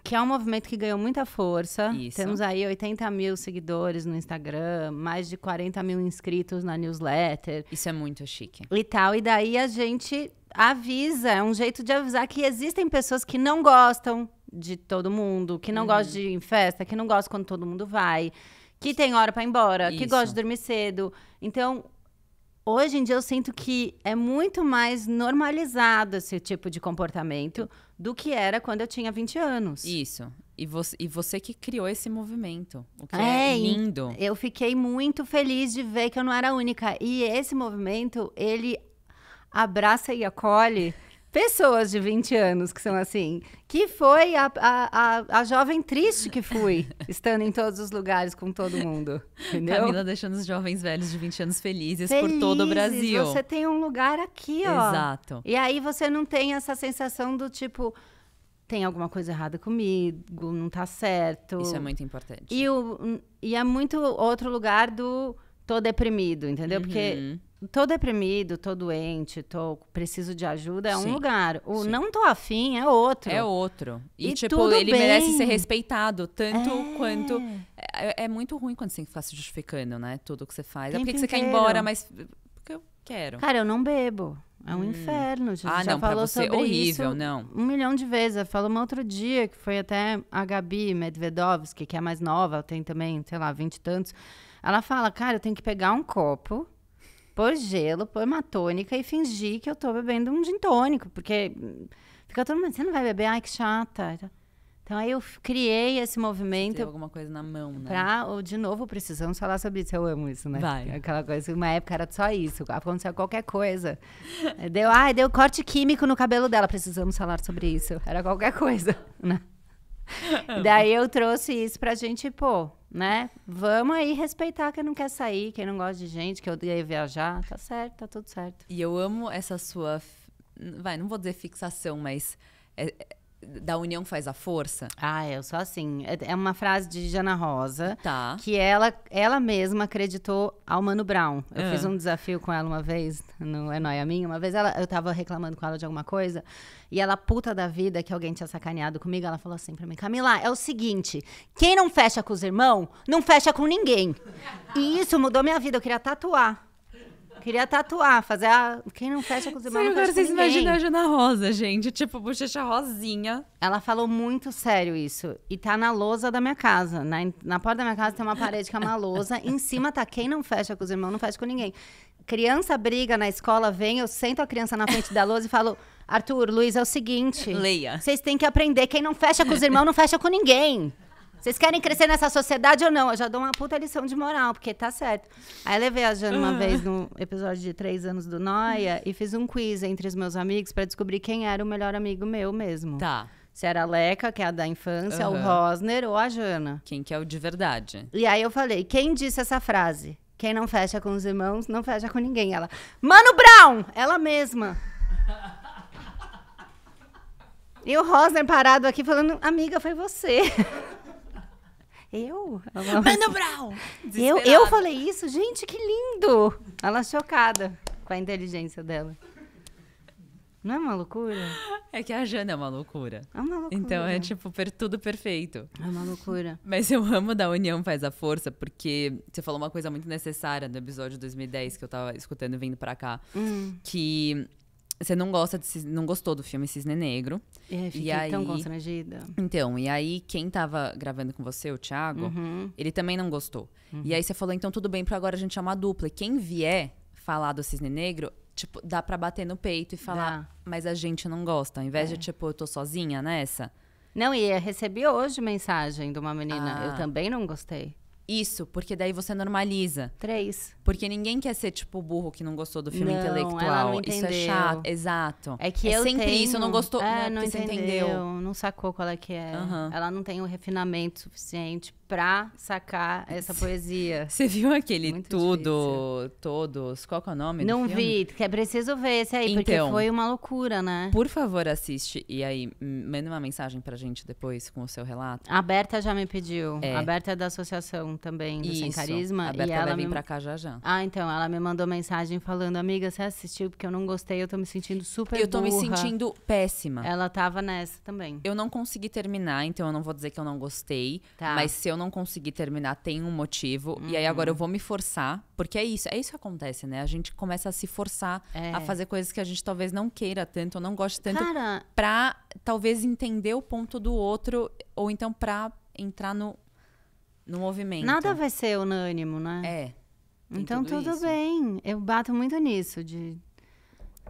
que é um movimento que ganhou muita força. Isso. Temos aí 80 mil seguidores no Instagram, mais de 40 mil inscritos na newsletter. Isso é muito chique. E tal. E daí a gente avisa, é um jeito de avisar que existem pessoas que não gostam de todo mundo, que não uhum. gostam de ir em festa, que não gostam quando todo mundo vai, que tem hora para ir embora, Isso. que gosta de dormir cedo. Então, hoje em dia eu sinto que é muito mais normalizado esse tipo de comportamento do que era quando eu tinha 20 anos. Isso. E você, e você que criou esse movimento,
o que é, é lindo.
Eu fiquei muito feliz de ver que eu não era única. E esse movimento, ele abraça e acolhe pessoas de 20 anos que são assim. Que foi a, a, a, a, jovem triste que fui, [laughs] estando em todos os lugares com todo mundo.
Entendeu? Camila deixando os jovens velhos de 20 anos felizes, felizes por todo o Brasil. Você
tem um lugar aqui, ó. Exato. E aí você não tem essa sensação do tipo. Tem alguma coisa errada comigo, não tá certo. Isso é muito importante. E, o, e é muito outro lugar do tô deprimido, entendeu? Uhum. Porque tô deprimido, tô doente, tô preciso de ajuda é sim, um lugar. O sim. não tô afim é outro. É outro. E, e tipo, ele bem. merece ser
respeitado tanto é. quanto é, é, muito ruim quando você tem que ficar se justificando, né? Tudo que você faz. É Tempo é porque você quer ir embora, mas porque eu quero. Cara,
eu não bebo. É um hum. inferno. gente ah, já não, falou pra você, sobre horrível, isso não. um milhão de vezes. um outro dia que foi até a Gabi Medvedovsky, que é mais nova, tem também, sei lá, vinte e tantos ela fala, cara, eu tenho que pegar um copo, pôr gelo, pôr uma tônica e fingir que eu tô bebendo um gin tônico, porque fica todo mundo, você não vai beber? Ai, que chata. Então aí eu criei esse movimento. Tem alguma coisa na mão, né? Pra, ou, de novo, precisamos falar sobre isso. Eu amo isso, né? Vai. Aquela coisa, uma época era só isso. Aconteceu qualquer coisa. [laughs] Deu, ai, deu corte químico no cabelo dela. Precisamos falar sobre isso. Era qualquer coisa, [laughs] né? [laughs] Daí eu trouxe isso pra gente, pô, né? Vamos aí respeitar quem não quer sair, quem não gosta de gente, que odeia viajar. Tá certo, tá tudo certo. E eu amo essa sua. Vai, não vou dizer fixação, mas. É, é da união faz a força? Ah, eu sou assim. É, é uma frase de Jana Rosa, tá. que ela, ela mesma acreditou ao Mano Brown. Eu ah. fiz um desafio com ela uma vez, no É Noia Minha, uma vez ela, eu tava reclamando com ela de alguma coisa, e ela, puta da vida, que alguém tinha sacaneado comigo, ela falou assim pra mim, Camila, é o seguinte, quem não fecha com os irmãos, não fecha com ninguém. E isso mudou minha vida, eu queria tatuar Queria tatuar, fazer a. Quem não fecha com os irmãos. Agora vocês imaginam a Jana Rosa, gente. Tipo, bochecha rosinha. Ela falou muito sério isso. E tá na lousa da minha casa. Na, na porta da minha casa tem uma parede que é uma lousa. em cima tá quem não fecha com os irmãos, não fecha com ninguém. Criança briga na escola, vem, eu sento a criança na frente da lousa e falo. Arthur, Luiz, é o seguinte. Leia. Vocês têm que aprender. Quem não fecha com os irmãos, não fecha com ninguém. Vocês querem crescer nessa sociedade ou não? Eu já dou uma puta lição de moral, porque tá certo. Aí levei a Jana uma ah. vez no episódio de três anos do Noia e fiz um quiz entre os meus amigos para descobrir quem era o melhor amigo meu mesmo. Tá. Se era a Leca, que é a da infância, uhum. o Rosner ou a Jana. Quem que é o de verdade? E aí eu falei, quem disse essa frase? Quem não fecha com os irmãos, não fecha com ninguém. Ela, Mano Brown! Ela mesma. e o Rosner parado aqui falando, amiga, foi você. [laughs] Eu? [laughs] Mano Brown! Eu, eu falei isso? Gente, que lindo! Ela chocada com a inteligência dela. Não é uma loucura? É que a
Jana é uma loucura. É uma loucura. Então é tipo per tudo perfeito. É uma loucura. [laughs] Mas eu amo da União Faz a Força, porque você falou uma coisa muito necessária no episódio 2010 que eu tava escutando vindo pra cá. Hum. Que você não gosta de, não gostou do filme Cisne Negro.
É, fiquei e aí, tão constrangida.
Então, e aí quem tava gravando com você, o Thiago, uhum. ele também não gostou. Uhum. E aí você falou, então tudo bem, para agora a gente é uma dupla. E quem vier falar do Cisne Negro, tipo, dá para bater no peito e falar, dá. mas a gente não gosta. Ao invés é. de, tipo, eu tô sozinha nessa. Não, e recebi hoje mensagem de uma menina, ah. eu também não gostei. Isso, porque daí você normaliza. Três. Porque ninguém quer ser tipo burro que não gostou do filme não, intelectual. não isso é chato. Exato. É que é eu sempre tenho... isso, não gostou. É, não, não entendeu, entendeu,
Não sacou qual é que é. Uhum. Ela não tem o um refinamento suficiente pra sacar essa poesia.
Você viu aquele Muito tudo, difícil. todos, qual é o nome Não vi,
é preciso ver esse aí, então, porque foi uma loucura, né?
Por favor, assiste e aí manda uma mensagem pra gente depois com o seu relato. A
Berta já me pediu, é. a Berta é da associação também, do Isso. Sem Carisma. A Berta e ela vai vir me... pra cá já já. Ah, então, ela me mandou mensagem falando, amiga, você assistiu porque eu não gostei, eu tô me sentindo super Eu tô burra. me sentindo péssima. Ela
tava nessa também. Eu não consegui terminar, então eu não vou dizer que eu não gostei, tá. mas se eu eu não consegui terminar tem um motivo. Uhum. E aí agora eu uhum. vou me forçar. Porque é isso, é isso que acontece, né? A gente começa a se forçar é. a fazer coisas que a gente talvez não queira tanto, ou não goste tanto. Cara... Pra talvez entender o ponto do outro, ou então pra entrar no,
no movimento. Nada vai ser unânimo, né? É. Então tudo, tudo bem. Eu bato muito nisso de.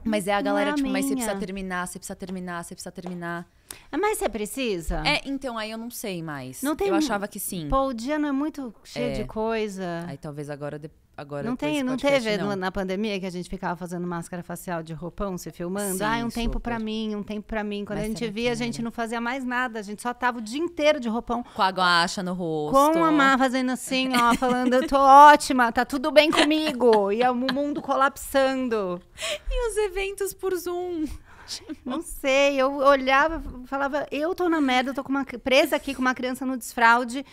Mas é a é galera, é a tipo, minha. mas você precisa
terminar, você precisa terminar, você precisa terminar.
Ah, mas você precisa? É,
então aí eu não sei mais. Não tem. Eu achava que sim. Pô, o dia
não é muito cheio é. de coisa. Aí talvez agora agora Não tem, não teve não. na pandemia que a gente ficava fazendo máscara facial de roupão, se filmando. Sim, ah, um super. tempo para mim, um tempo para mim. Quando Mas a gente via, a gente não fazia mais nada. A gente só tava o dia inteiro de roupão. Com a guacha no rosto. Com a má fazendo assim, ó, falando, eu tô ótima, tá tudo bem comigo. e é o mundo colapsando. [laughs] E os eventos por Zoom. [laughs] Não sei, eu olhava, falava, eu tô na merda, eu tô com uma presa aqui com uma criança no desfraude,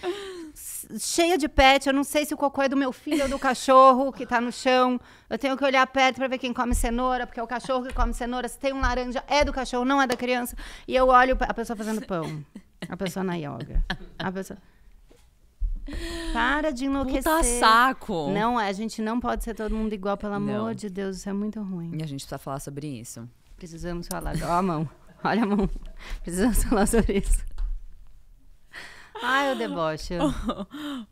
cheia de pet, eu não sei se o cocô é do meu filho ou do cachorro que tá no chão. Eu tenho que olhar perto para ver quem come cenoura, porque é o cachorro que come cenoura, se tem um laranja é do cachorro, não é da criança. E eu olho a pessoa fazendo pão, a pessoa na yoga, a pessoa para de enlouquecer. Puta saco. Não, a gente não pode ser todo mundo igual, pelo amor não. de Deus, isso é muito ruim. E a gente precisa falar sobre isso. Precisamos falar. olha a mão. Olha a mão. Precisamos falar sobre isso. Ai, o deboche.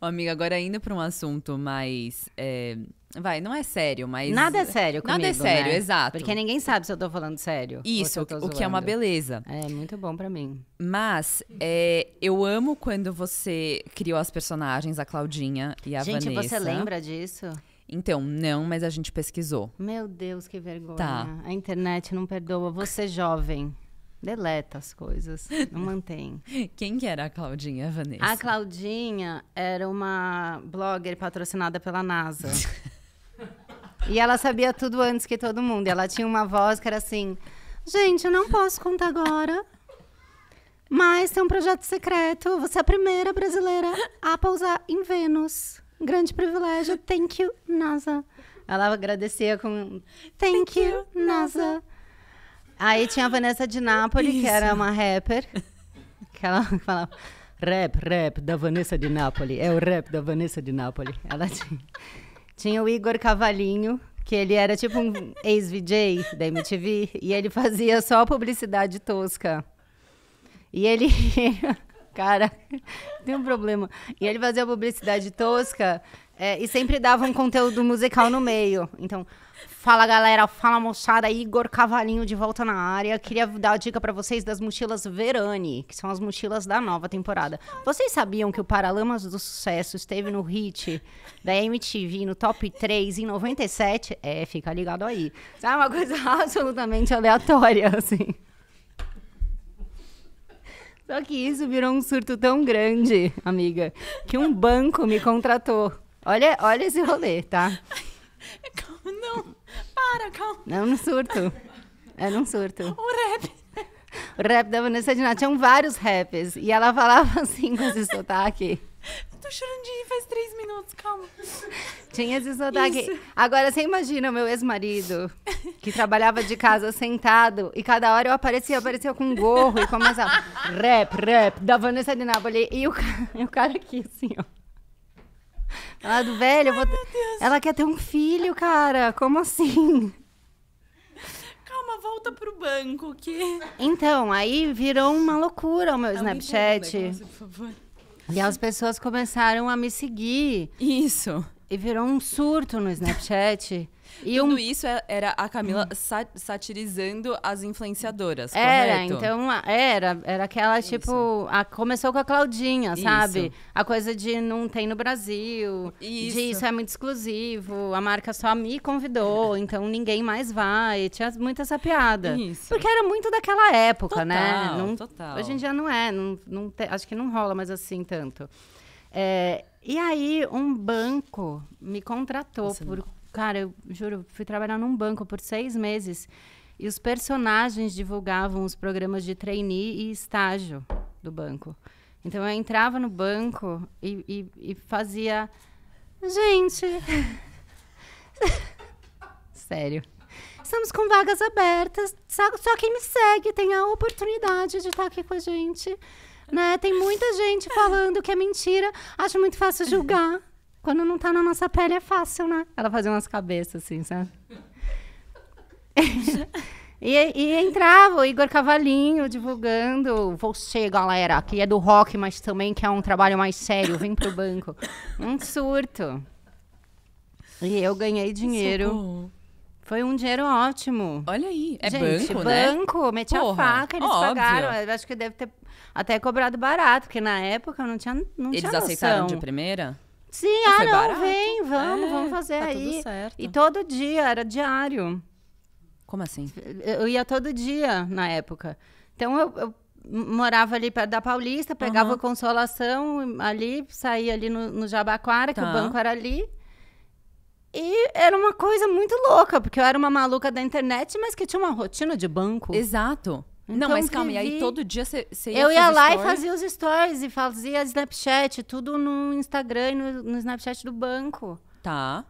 Oh, [laughs] amiga, agora indo para um assunto mais. É... Vai, não é sério, mas. Nada é sério, comigo, Nada é né? sério, né? exato. Porque
ninguém sabe se eu tô falando sério. Isso, o que é uma beleza. É, muito bom para mim.
Mas, é, eu amo quando você criou as personagens, a Claudinha e a Gente, Vanessa. Gente, você lembra disso? Então, não, mas a gente pesquisou.
Meu Deus, que vergonha. Tá. A internet não perdoa. Você jovem. Deleta as coisas, não [laughs] mantém. Quem que era a Claudinha, Vanessa? A Claudinha era uma blogger patrocinada pela NASA. [laughs] e ela sabia tudo antes que todo mundo. E ela tinha uma voz que era assim: gente, eu não posso contar agora, mas tem um projeto secreto. Você é a primeira brasileira a pousar em Vênus grande privilégio. Thank you, NASA. Ela agradecia com Thank, Thank you, NASA. Aí tinha a Vanessa de Nápoles, que era uma rapper. Que ela [laughs] falava rap, rap da Vanessa de Nápoles. É o rap da Vanessa de Nápoles. Ela tinha, tinha o Igor Cavalinho, que ele era tipo um ex-VJ da MTV e ele fazia só publicidade tosca. E ele [laughs] cara. [laughs] Tem um problema. E ele fazia publicidade tosca é, e sempre dava um conteúdo musical no meio. Então, fala galera, fala moçada, Igor Cavalinho de volta na área. Queria dar a dica para vocês das mochilas Verani, que são as mochilas da nova temporada. Vocês sabiam que o Paralamas do Sucesso esteve no hit da MTV no top 3 em 97? É, fica ligado aí. É uma coisa [laughs] absolutamente aleatória, assim. Só que isso virou um surto tão grande, amiga, que um banco me contratou. Olha, olha esse rolê, tá? [laughs] Calma, não, para, calma. Não, é um surto. Era um surto. O rap. O rap da Vanessa de Tinham vários raps. E ela falava [laughs] assim com esse sotaque.
Jurandir, faz três minutos, calma.
Tinha Zizodaki. Agora, você imagina o meu ex-marido, que trabalhava de casa sentado, e cada hora eu aparecia, aparecia com um gorro e começava rap, rap, da Vanessa de E o, e o cara aqui, assim, ó. Ela do velho, Ai, vou... ela quer ter um filho, cara. Como assim?
Calma, volta pro banco, que.
Então, aí virou uma loucura o meu Alguém é né? Snapchat. Pergunta, assim, por favor. E as pessoas começaram a me seguir. Isso. E virou um surto no Snapchat. E Tudo um...
isso é, era a Camila hum. satirizando as influenciadoras, Era, correto? então,
era. Era aquela, isso. tipo... A, começou com a Claudinha, isso. sabe? A coisa de não tem no Brasil. Isso. De isso é muito exclusivo. A marca só me convidou, [laughs] então ninguém mais vai. Tinha muita essa piada. Isso. Porque era muito daquela época, né? total, né? Não, total. Hoje em dia não é. Não, não te, acho que não rola mais assim tanto. É, e aí, um banco me contratou por não. Cara, eu juro, fui trabalhar num banco por seis meses e os personagens divulgavam os programas de trainee e estágio do banco. Então eu entrava no banco e, e, e fazia. Gente! [laughs] Sério. Estamos com vagas abertas. Só, só quem me segue tem a oportunidade de estar aqui com a gente. Né? Tem muita gente falando que é mentira. Acho muito fácil julgar. Quando não tá na nossa pele é fácil, né? Ela fazia umas cabeças assim, sabe? [laughs] e, e, entrava o Igor Cavalinho divulgando. Você, galera, que é do rock, mas também que é um trabalho mais sério, vem pro banco. Um surto. E eu ganhei dinheiro. Socorro. Foi um dinheiro ótimo. Olha aí, é Gente, banco, né? banco, meti Porra, a faca, eles óbvio. pagaram. Eu acho que deve ter até cobrado barato, porque na época eu não tinha, não eles tinha noção. Eles aceitaram de primeira? Sim, ah, não, barato. vem, vamos, é, vamos fazer tá aí. E todo dia, era diário. Como assim? Eu ia todo dia na época. Então eu, eu morava ali perto da Paulista, pegava uhum. consolação ali, saía ali no, no Jabaquara, tá. que o tá. banco era ali. E era uma coisa muito louca, porque eu era uma maluca da internet, mas que tinha uma rotina de banco. Exato. Então, não, mas calma, e aí todo dia você ia Eu ia lá story? e fazia os stories e fazia Snapchat, tudo no Instagram e no, no Snapchat do banco. Tá.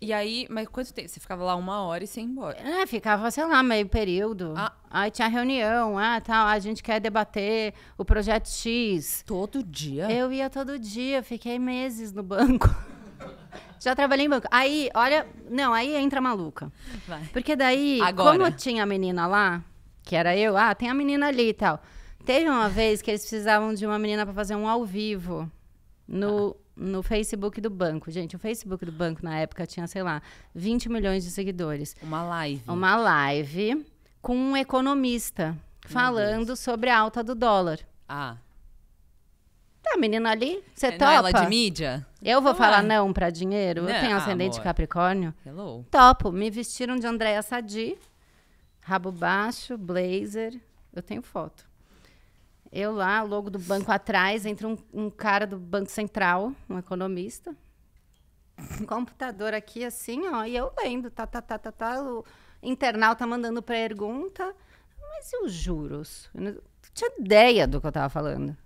E aí, mas quanto tempo? Você ficava lá uma hora e você ia embora? É, ficava, sei lá, meio período. Ah. Aí tinha reunião, ah, tal, a gente quer debater o projeto X. Todo dia? Eu ia todo dia, fiquei meses no banco. [laughs] Já trabalhei em banco. Aí, olha, não, aí entra maluca. Vai. Porque daí, Agora. como tinha a menina lá, que era eu, ah, tem a menina ali e tal. Teve uma vez que eles precisavam de uma menina para fazer um ao vivo no, tá. no Facebook do banco. Gente, o Facebook do banco na época tinha, sei lá, 20 milhões de seguidores. Uma live. Uma live com um economista falando sobre a alta do dólar. Ah. Tá, menina ali, você é, topa? Não, ela de mídia? Eu vou não falar é. não para dinheiro? Não, eu tenho ascendente ah, Capricórnio. Hello. É Topo. Me vestiram de Andréa Sadi Rabo baixo, blazer. Eu tenho foto. Eu lá, logo do banco atrás, entra um, um cara do Banco Central, um economista. Um computador aqui, assim, ó, e eu lendo, tá, tá, tá, tá, tá. O internauta tá mandando pergunta. Mas e os juros? Eu não tinha ideia do que eu estava falando.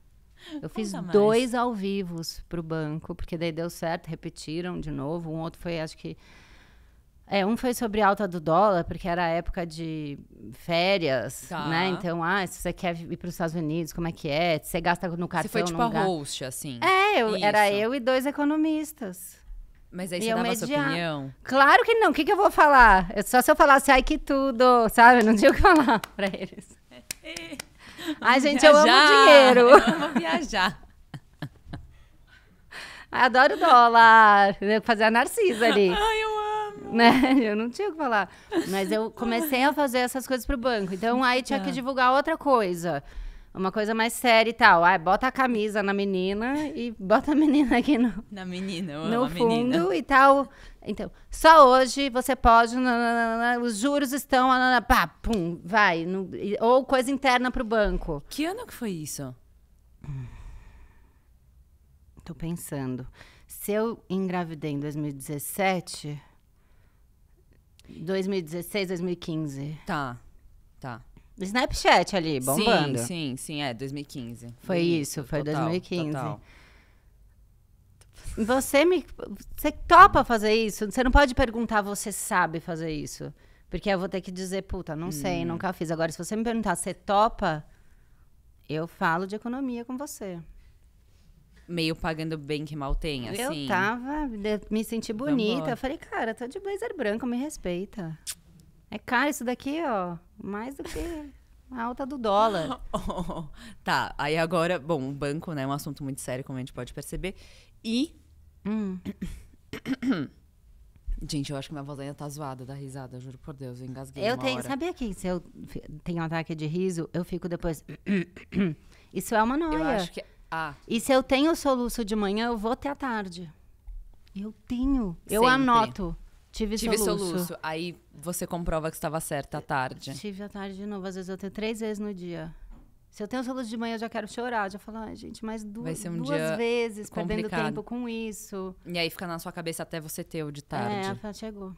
Eu fiz dois ao vivo pro banco, porque daí deu certo, repetiram de novo. Um outro foi, acho que é, um foi sobre alta do dólar, porque era época de férias, tá. né? Então, ah, se você quer ir para os Estados Unidos, como é que é? Você gasta no cartão. Você foi tipo a host,
assim. É, eu, era eu
e dois economistas. Mas aí e você dava media... sua opinião? Claro que não. O que, que eu vou falar? Eu, só se eu falasse, ai, que tudo, sabe? Não tinha o que falar [laughs] para eles. [laughs] ai, gente, eu amo dinheiro. [laughs] Eu amo viajar. Adoro dólar. Fazer a Narcisa ali. Ai, eu [laughs] né? Eu não tinha o que falar. Mas eu comecei a fazer essas coisas pro banco. Então aí tinha que é. divulgar outra coisa. Uma coisa mais séria e tal. Ah, bota a camisa na menina e bota a menina aqui no.
Na menina, no fundo menina.
e tal. Então, só hoje você pode. Nananana, os juros estão. Nananana, pá, pum, vai. No, ou coisa interna pro banco. Que ano que foi isso? Tô pensando. Se eu engravidei em 2017. 2016, 2015. Tá, tá. Snapchat ali, bombando. Sim, sim, sim, é, 2015. Foi isso, foi total, 2015. Total. Você me. Você topa fazer isso? Você não pode perguntar, você sabe fazer isso. Porque eu vou ter que dizer, puta, não hum. sei, nunca fiz. Agora, se você me perguntar, você topa? Eu falo de economia com você meio pagando bem que mal tem, assim. Eu tava, me senti bonita. Eu falei, cara, tô de blazer branco, me respeita. É caro isso daqui, ó. Mais do que a alta do dólar. oh,
[laughs] tá, aí agora, bom, o banco, né, é um assunto muito sério, como a gente pode perceber. E. Hum. [coughs] Gente, eu acho que minha voz ainda tá zoada da risada, juro por Deus, eu engasguei. Eu tenho. Hora. Sabia
que se eu tenho um ataque de riso, eu fico depois. [coughs] Isso é uma noia. Eu acho que ah. E se eu tenho soluço de manhã, eu vou ter à tarde. Eu tenho. Eu Sempre. anoto. Tive, tive soluço. soluço. Aí
você comprova que estava certa à tarde.
Tive à tarde de novo. Às vezes eu tenho três vezes no dia. Se eu tenho soluço de manhã, eu já quero chorar. Já falo, ai, ah, gente, mais du um duas vezes complicado. perdendo tempo com isso.
E aí fica na sua cabeça até você ter o de tarde. É, chegou.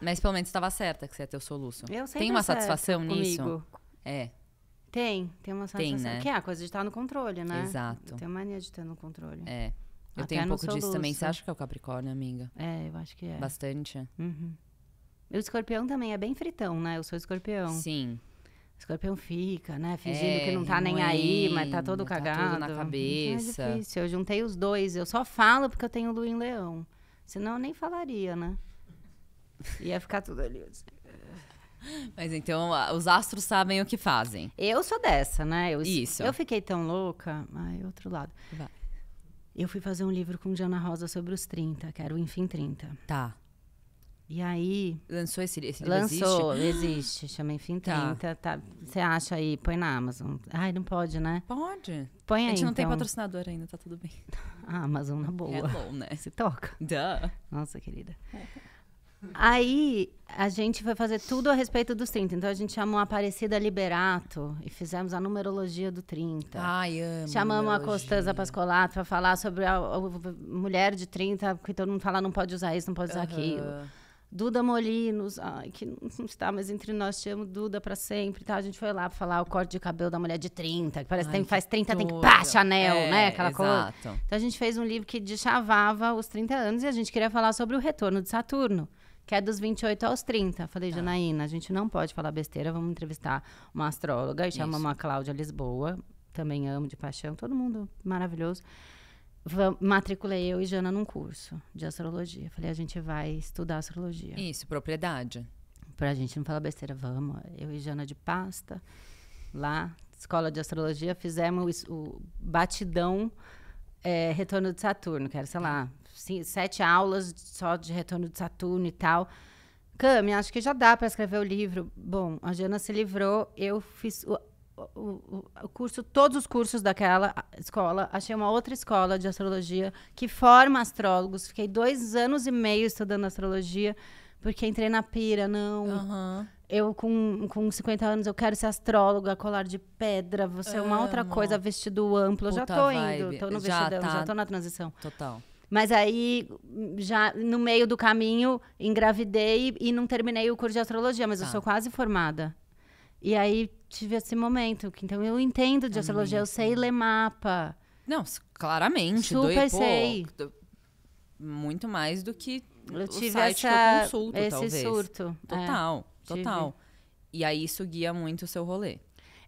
Mas pelo menos estava certa que você ia ter o soluço. Eu sempre Tem uma satisfação comigo. nisso? É.
Tem, tem uma sensação tem, né? que é a coisa de estar tá no controle, né? Exato. Tem mania de estar no controle. É. Eu Até tenho um pouco disso luz, também. Você acha que
é o Capricórnio, amiga? É, eu acho que é. Bastante. Uhum.
O escorpião também é bem fritão, né? Eu sou escorpião. Sim. O escorpião fica, né? Fingindo é, que não tá nem é aí, mas tá todo cagado. Tá tudo na cabeça. É difícil. Eu juntei os dois. Eu só falo porque eu tenho lua em leão. Senão eu nem falaria, né? Ia ficar tudo ali. Assim. [laughs] Mas então os astros sabem o que fazem. Eu sou dessa, né? Eu, Isso. Eu fiquei tão louca. Ai, outro lado. Vai. Eu fui fazer um livro com Diana Rosa sobre os 30, que era o Enfim 30. Tá. E aí. Lançou esse, esse livro? Lançou, existe, existe chama Enfim 30. Tá. Tá. Você acha aí, põe na Amazon. Ai, não pode, né? Pode. Põe aí. A gente aí, não então. tem patrocinador
ainda, tá tudo bem.
[laughs] A Amazon na boa. É bom, né? Se toca. Duh. Nossa, querida. É. [laughs] Aí a gente foi fazer tudo a respeito dos 30. Então a gente chamou a Aparecida Liberato e fizemos a numerologia do 30. Ai, amo. Chamamos a Costanza Pascolato para falar sobre a, a, mulher de 30, que todo mundo fala não pode usar isso, não pode usar uhum. aquilo. Duda Molinos, ai, que não está mais entre nós, te amo Duda para sempre. Tá? A gente foi lá pra falar o corte de cabelo da mulher de 30, que parece ai, que, tem, faz 30, tem que pá, Chanel, é, né? Aquela exato. coisa. Então a gente fez um livro que deschavava os 30 anos e a gente queria falar sobre o retorno de Saturno que é dos 28 aos 30. Falei, tá. Janaína, a gente não pode falar besteira, vamos entrevistar uma astróloga. Chama uma a Cláudia Lisboa, também amo de paixão, todo mundo maravilhoso. matriculei eu e Jana num curso de astrologia. Falei, a gente vai estudar astrologia. Isso, propriedade. Pra gente não falar besteira, vamos. Eu e Jana de pasta, lá, escola de astrologia, fizemos o batidão é, Retorno de Saturno, que era, sei lá, sete aulas só de retorno de Saturno e tal. Cami, acho que já dá para escrever o livro. Bom, a Jana se livrou, eu fiz o, o, o, curso, todos os cursos daquela escola. Achei uma outra escola de astrologia que forma astrólogos. Fiquei dois anos e meio estudando astrologia, porque entrei na pira, não. Uhum. Eu, com, com 50 anos, eu quero ser astróloga, colar de pedra, você é uma outra coisa, vestido amplo. já tô vibe. indo, tô no já tá... já tô na transição. Total. Mas aí, já no meio do caminho, engravidei e não terminei o curso de astrologia, mas tá. eu sou quase formada. E aí tive esse momento. Então eu entendo de Também. astrologia, eu sei uhum. ler mapa. Não, claramente. Super sei.
muito mais do que eu tive essa, eu consulto, esse talvez. surto. Total, é, total. Tive. E aí isso guia muito o seu rolê.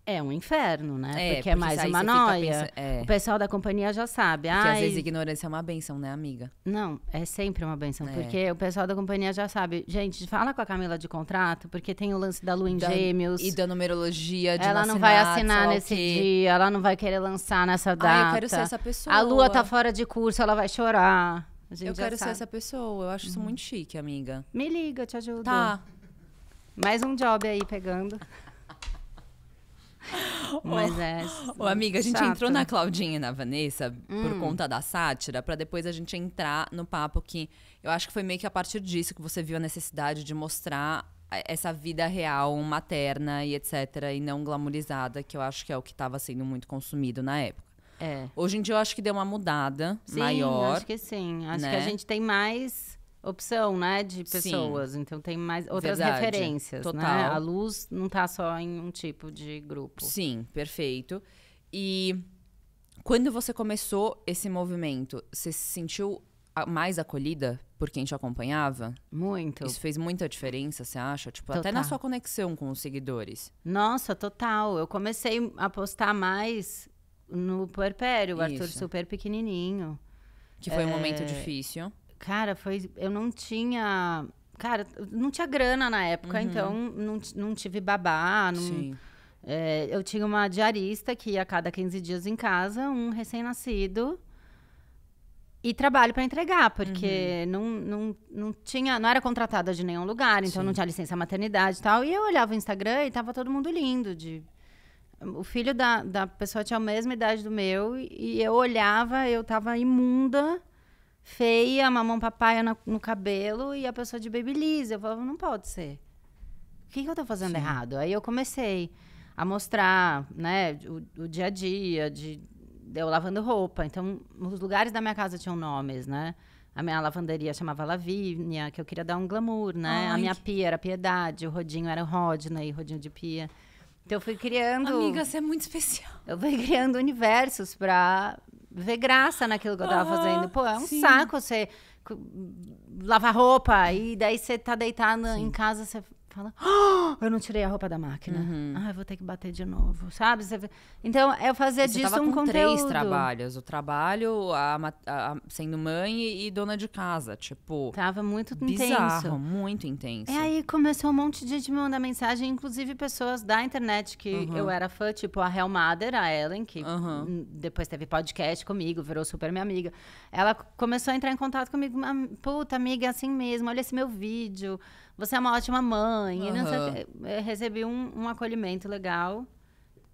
É um inferno, né? É, porque, é porque é mais uma noia. Pensa... É. O pessoal da companhia já sabe. Porque Ai... às vezes ignorância é uma benção, né, amiga? Não, é sempre uma benção. É. Porque o pessoal da companhia já sabe. Gente, fala com a Camila de contrato, porque tem o lance da Lua em da... Gêmeos. E da numerologia de Ela não, vai assinar nesse que... dia, ela não vai querer lançar nessa data. Ah, eu quero ser essa pessoa. A Lua tá fora de curso, ela vai chorar. eu quero sabe. ser essa pessoa. Eu acho uhum. isso muito chique, amiga. Me liga, te ajudo. Tá. Mais um job aí pegando. [laughs] Mas é. Ô, amiga, a gente chato. entrou na né?
Claudinha e na Vanessa hum. por conta da sátira, para depois a gente entrar no papo que eu acho que foi meio que a partir disso que você viu a necessidade de mostrar eh, essa vida real, materna e etc, e não glamorizada, que eu acho que é o que estava sendo muito consumido na época. É. Hoje em dia eu acho que deu uma mudada sim, maior. Acho que sim. Acho né? que a né? gente
tem mais opção, né, de pessoas. Sim. Então tem mais outras Verdade. referências, né? Total. né? A luz não está só em um tipo de grupo. Sim,
perfeito. E quando você começou esse movimento, você se sentiu mais acolhida por quem te acompanhava? Muito. Isso fez muita diferença,
você acha? Tipo, total. até na sua conexão com os seguidores. Nossa, total. Eu comecei a postar mais no puerpério, o Arthur super pequenininho.
Que foi é... um momento é, difícil.
Cara, foi. Eu não tinha. Cara, não tinha grana na época, uhum. então não, não tive babá. Não, Sim. É, eu tinha uma diarista que ia a cada 15 dias em casa, um recém-nascido. E trabalho para entregar, porque uhum. não, não, não tinha, não era contratada de nenhum lugar, então Sim. não tinha licença maternidade e tal. E eu olhava o Instagram e tava todo mundo lindo. De... O filho da, da pessoa tinha a mesma idade do meu, e eu olhava, eu tava imunda feia, mamão papaya no, no cabelo e a pessoa de babyliss. Eu falava, não pode ser. O que, que eu tô fazendo Sim. errado? Aí eu comecei a mostrar, né, o, o dia a dia, de, de eu lavando roupa. Então, os lugares da minha casa tinham nomes, né? A minha lavanderia chamava Lavínia, que eu queria dar um glamour, né? Ai, a minha pia era Piedade, o rodinho era Rodney, rodinho de pia. Então eu fui criando. Amiga, você é muito especial. Eu fui criando universos para ver graça naquilo que eu tava fazendo. Pô, é um sim. saco você lavar roupa e daí você tá deitado sim. em casa, você fala, oh, eu não tirei a roupa da máquina. Uhum. Ah, eu vou ter que bater de novo, sabe? Então, é eu fazia disso tava um com conteúdo. três trabalhos.
O trabalho, a, a, sendo mãe e dona de casa, tipo... Tava muito bizarro, intenso. muito intenso. E é,
aí, começou um monte de gente me mandar mensagem, inclusive pessoas da internet que uhum. eu era fã, tipo a Mother, a Ellen, que uhum. depois teve podcast comigo, virou super minha amiga. Ela começou a entrar em contato comigo, puta amiga, é assim mesmo, olha esse meu vídeo você é uma ótima mãe. Uhum. recebi um, um, acolhimento legal.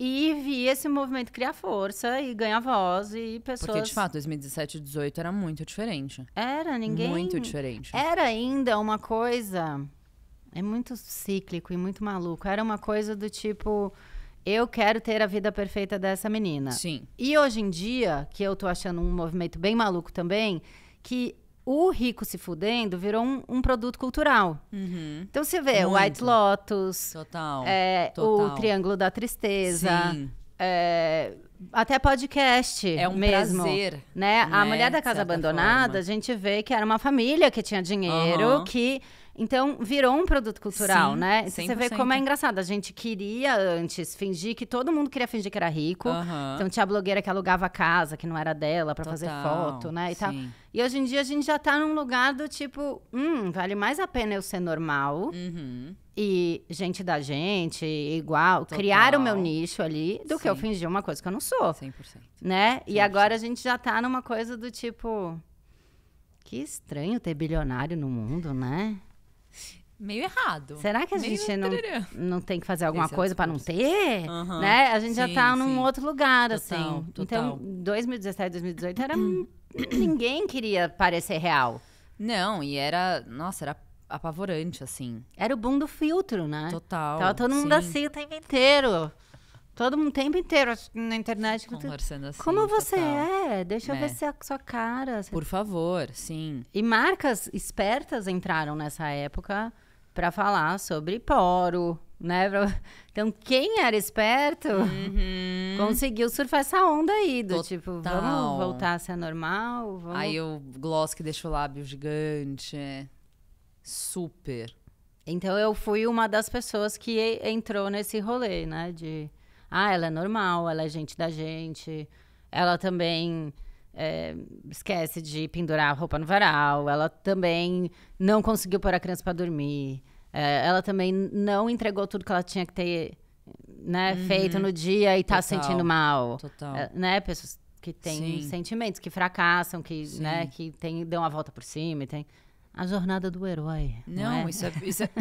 E vi esse movimento criar força e ganhar voz e pessoas. Porque, de fato,
2017 e 2018 era muito diferente.
Era, ninguém. Muito diferente. Era ainda uma coisa. É muito cíclico e muito maluco. Era uma coisa do tipo. Eu quero ter a vida perfeita dessa menina. Sim. E hoje em dia, que eu tô achando um movimento bem maluco também, que o rico se fudendo virou um, um produto cultural. Uhum. Então você vê Muito. White Lotus, total, é, total. o Triângulo da Tristeza, Sim. É, até podcast é um mesmo, prazer, né? né? A mulher da casa abandonada, forma. a gente vê que era uma família que tinha dinheiro, uhum. que então, virou um produto cultural, Sim, né? Então, você vê como é engraçado. A gente queria antes fingir que todo mundo queria fingir que era rico. Uhum. Então, tinha a blogueira que alugava a casa, que não era dela, para fazer foto, né? E, tal. e hoje em dia a gente já tá num lugar do tipo: hum, vale mais a pena eu ser normal. Uhum. E gente da gente, igual, Total. criar o meu nicho ali, do Sim. que eu fingir uma coisa que eu não sou. 100%. Né? 100%. E agora a gente já tá numa coisa do tipo. Que estranho ter bilionário no mundo, né? meio errado. Será que a meio gente não, não tem que fazer alguma Esse é coisa é para não ter? Uhum. Né? A gente sim, já tá sim. num outro lugar, total, assim. Então, total. Então, 2017, 2018 era. [clears throat] ninguém queria parecer real. Não, e era. Nossa, era apavorante, assim. Era o boom do filtro, né? Total. Tava todo mundo sim. assim o tempo inteiro. Todo mundo o tempo inteiro na internet. Conversando assim. Como você total. é? Deixa né? eu ver é a sua cara. Por favor, sim. E marcas espertas entraram nessa época para falar sobre poro, né? [laughs] Então, quem era esperto uhum. conseguiu surfar essa onda aí, do Total. tipo, vamos voltar a ser normal. Vamos... Aí o gloss que deixa o lábio gigante. É super. Então, eu fui uma das pessoas que entrou nesse rolê, né? De, ah, ela é normal, ela é gente da gente, ela também. É, esquece de pendurar a roupa no varal, ela também não conseguiu pôr a criança para dormir, é, ela também não entregou tudo que ela tinha que ter né, uhum. feito no dia e tá Total. sentindo mal. Total. É, né, pessoas que têm Sim. sentimentos, que fracassam, que, né, que tem, dão a volta por cima. Tem... A jornada do herói. Não, não é? isso é. Isso é... [coughs]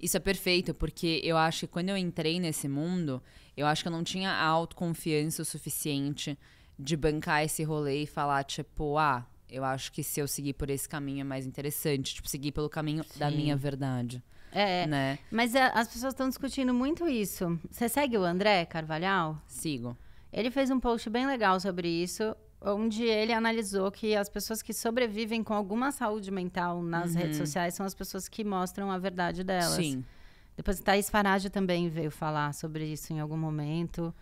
Isso é perfeito, porque eu acho que quando eu entrei nesse mundo,
eu acho que eu não tinha autoconfiança o suficiente de bancar esse rolê e falar, tipo, ah, eu acho que se eu seguir por esse caminho é mais interessante, tipo, seguir pelo caminho Sim. da minha verdade.
É, é. né? mas a, é, as pessoas estão discutindo muito isso. Você segue o André Carvalhal? Sigo. Ele fez um post bem legal sobre isso, onde ele analisou que as pessoas que sobrevivem com alguma saúde mental nas uhum. redes sociais são as pessoas que mostram a verdade delas. Sim. Depois Thaís Farage também veio falar sobre isso em algum momento.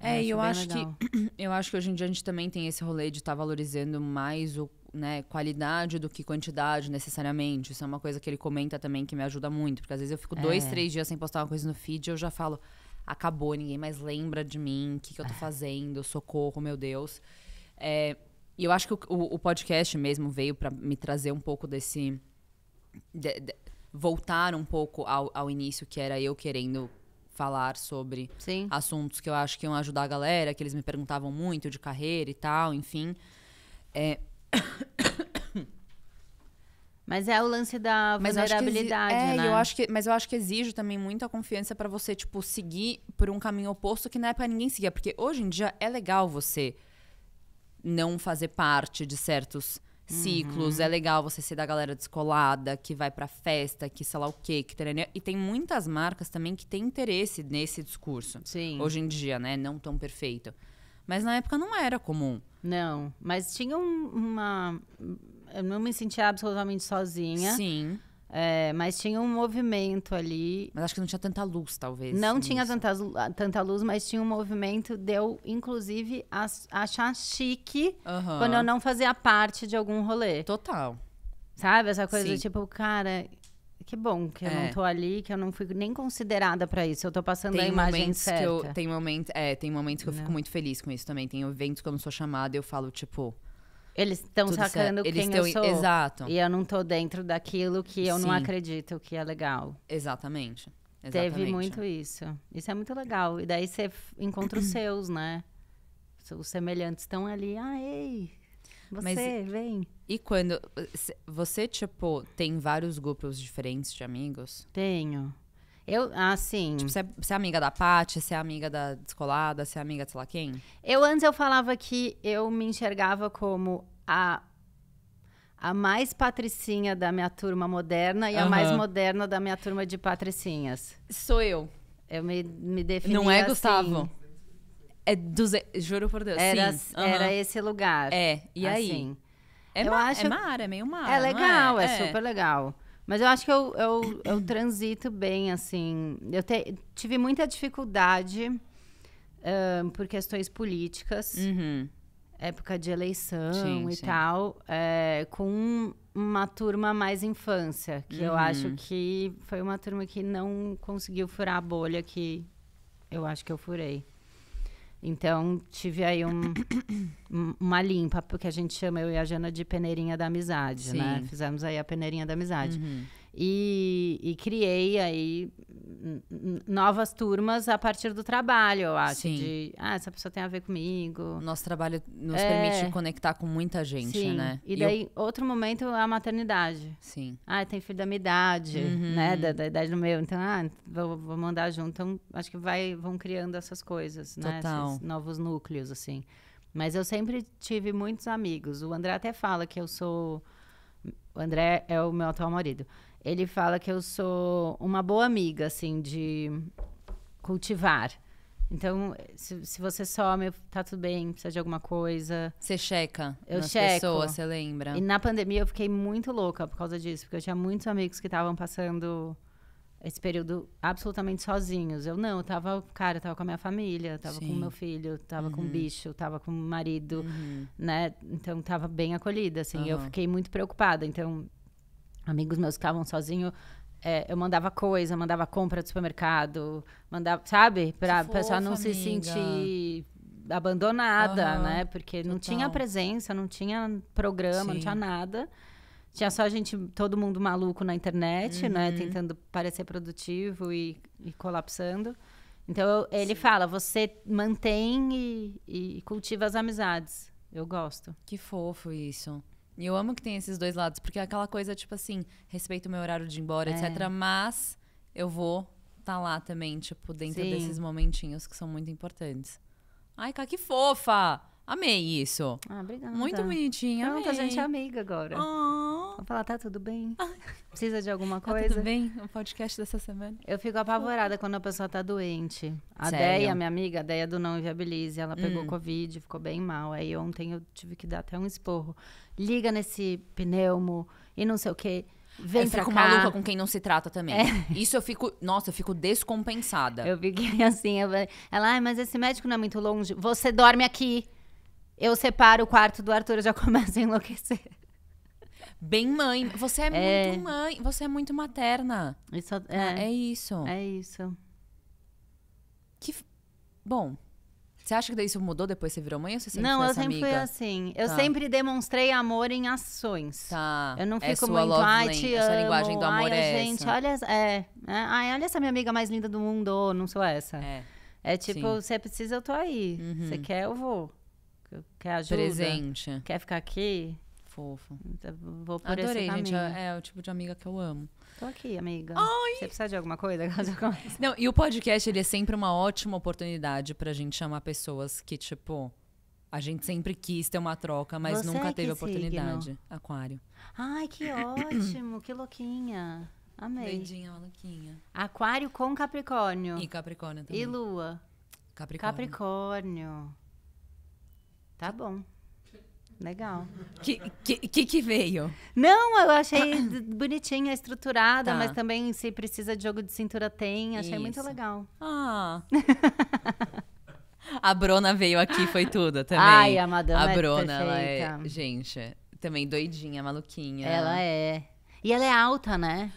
É, eu, eu acho legal. que
[clears throat] eu acho que hoje em dia a gente também tem esse rolê de estar tá
valorizando mais o né, qualidade do que quantidade necessariamente. Isso é uma coisa que ele comenta também que me ajuda muito, porque às vezes eu fico é. dois, três dias sem postar uma coisa no feed e eu já falo, acabou, ninguém mais lembra de mim, o que, que eu tô é. fazendo, socorro, meu Deus. É, e eu acho que o, o, o podcast mesmo veio para me trazer um pouco desse. De, de, voltar um pouco ao, ao início, que era eu querendo falar sobre Sim. assuntos que eu acho que iam ajudar a galera, que eles me perguntavam muito de carreira e tal, enfim.
É... Mas é o lance da vulnerabilidade, mas eu é, né? Eu acho
que, mas eu acho que exige também muita confiança para você, tipo, seguir por um caminho oposto que na é época ninguém seguia. É porque hoje em dia é legal você não fazer parte de certos ciclos. Uhum. É legal você ser da galera descolada, que vai pra festa, que sei lá o quê, que terania. E tem muitas marcas também que têm interesse nesse discurso.
Sim. Hoje em dia, né? Não tão perfeito. Mas na época não
era comum.
Não, mas tinha um, uma. Eu não me sentia absolutamente sozinha. Sim. É, mas tinha um movimento ali. Mas acho que não tinha tanta luz, talvez. Não tinha tanta, ah, tanta luz, mas tinha um movimento de eu, inclusive, achar chique uhum. quando eu não fazia parte de algum rolê. Total. Sabe? Essa coisa Sim. de, tipo, cara, que bom que eu é. não tô ali, que eu não fui nem considerada para isso. Eu tô passando tem a imagem certa. Que eu,
tem momentos, é, tem momentos que eu fico muito feliz com isso também. Tem eventos que eu não sou chamada e eu falo, tipo,
eles estão sacando quem eu sou. Exato. E eu não tô dentro daquilo que eu Sim. não acredito que é legal. Exatamente. Exatamente. Teve muito isso. Isso é muito legal. E daí você encontra os [clears throat] seus, né? Os semelhantes estão ali. Ah, ei, você, Mas, vem. E quando. Você, tipo, tem vários grupos
diferentes de amigos? Tenho. Eu, assim. Tipo, você é, você é amiga da Paty, você é amiga da
Descolada, você é amiga de sei lá quem? Eu antes eu falava que eu me enxergava como a a mais patricinha da minha turma moderna e uhum. a mais moderna da minha turma de patricinhas. Sou eu. Eu me, me defini Não é, assim. Gustavo? É duze... Juro por Deus, era, sim. Uhum. Era esse lugar. É, e assim. aí? É, eu ma acho... é mar,
é meio mar. É, é legal, é? é, super
legal. Mas eu acho que eu, eu, eu transito bem, assim. Eu te, tive muita dificuldade por questões políticas, uhum. época de eleição sim, e sim. tal, é, com uma turma mais infância, que uhum. eu acho que foi uma turma que não conseguiu furar a bolha que eu acho que eu furei. Então, tive aí um, uma limpa, porque a gente chama eu e a Jana de peneirinha da amizade, né? Sim. né? Fizemos aí a peneirinha da amizade. Uhum. E, e, criei aí novas turmas a partir do trabalho, eu acho. Sim. De, ah, essa pessoa tem a ver comigo. Nosso trabalho nos é. permite conectar com muita gente, Sim. né? E, e daí, eu... outro momento é a maternidade. Sim. Ah, tem filho da minha idade, uhum. né? Da, da, idade do meu. Então, ah, vou, vou, mandar junto. Então, acho que vai, vão criando essas coisas, Total. né? Esses novos núcleos, assim. Mas eu sempre tive muitos amigos. O André até fala que eu sou... O André é o meu atual marido ele fala que eu sou uma boa amiga, assim, de cultivar. Então, se, se você some, tá tudo bem, precisa de alguma coisa. Você checa eu nas checo. pessoas, você lembra? E na pandemia eu fiquei muito louca por causa disso, porque eu tinha muitos amigos que estavam passando esse período absolutamente sozinhos. Eu não, eu tava, cara, eu tava com a minha família, eu tava Sim. com meu filho, eu tava uhum. com o uhum. bicho, eu tava com o marido, uhum. né? Então tava bem acolhida, assim. Uhum. Eu fiquei muito preocupada. Então, amigos meus que estavam sozinhos, é, eu mandava coisa, mandava compra do supermercado, mandava, sabe? Pra fofa, pessoa não amiga. se sentir abandonada, uhum, né? Porque total. não tinha presença, não tinha programa, Sim. não tinha nada. Tinha só a gente, todo mundo maluco na internet, né? uhum. né? Tentando parecer produtivo e, e colapsando. Então eu, ele Sim. fala: você mantém e, e cultiva as amizades. Eu gosto. Que
fofo isso. E eu amo que tem esses dois lados, porque é aquela coisa, tipo assim, respeito o meu horário de ir embora, é. etc. Mas eu vou estar tá lá também, tipo, dentro Sim. desses momentinhos que são muito importantes. Ai, cara, que fofa! Amei isso.
Ah, obrigada. Muito bonitinha. Pronto, a gente é amiga agora. Ah. Vou falar, tá tudo bem? [laughs] Precisa de alguma coisa? Tá tudo bem? O podcast dessa semana. Eu fico apavorada quando a pessoa tá doente. A Sério? Deia, minha amiga, a Deia do Não Inviabilize, ela pegou hum. Covid, ficou bem mal. Aí ontem eu tive que dar até um esporro. Liga nesse pneumo e não sei o quê. Vem eu pra fico cá. maluca com quem não se trata também. É. Isso eu fico, nossa, eu fico descompensada. Eu fiquei [laughs] assim, eu, ela, ah, mas esse médico não é muito longe. Você dorme aqui. Eu separo o quarto do Arthur, e já [laughs] começo a enlouquecer bem mãe. Você é, é, muito
mãe, você é muito materna. Isso é, ah, é, é isso. É isso. Que
bom. Você acha que isso mudou depois que você virou mãe ou você sempre Não, eu sempre amiga? fui assim. Eu tá. sempre demonstrei amor em ações. Tá. Eu não é fico é muito, ai, te amo. Essa linguagem do amor ai, é gente, essa. olha, é, né? ai, olha essa minha amiga mais linda do mundo, oh, não sou essa. É. É tipo, você precisa, eu tô aí. Uhum. Você quer, eu vou. Quer ajuda? Presente. Quer ficar aqui? fofo. Então, vou por Adorei, esse gente. É,
é, o tipo de amiga que eu amo. Tô
aqui, amiga. Ai. Você precisa de alguma coisa?
[laughs] Não, e o podcast, ele é sempre uma ótima oportunidade pra gente chamar pessoas que, tipo... A gente sempre quis ter uma troca, mas Você nunca é teve oportunidade. Signo?
Aquário. Ai, que [clears throat] ótimo, que louquinha. Amei. Aquário com Capricórnio. E Capricórnio também. E Lua. Capricórnio. Capricórnio. Tá bom. Legal. O que, que, que, veio? Não, eu achei bonitinha, estruturada, tá. mas também se precisa de jogo de cintura tem. Achei Isso. muito legal. Ah.
[laughs] a Brona veio aqui, foi tudo também. Ai, a Madonna. A é Brona, ela é. Gente, também doidinha, maluquinha. Ela
é. E ela é alta, né?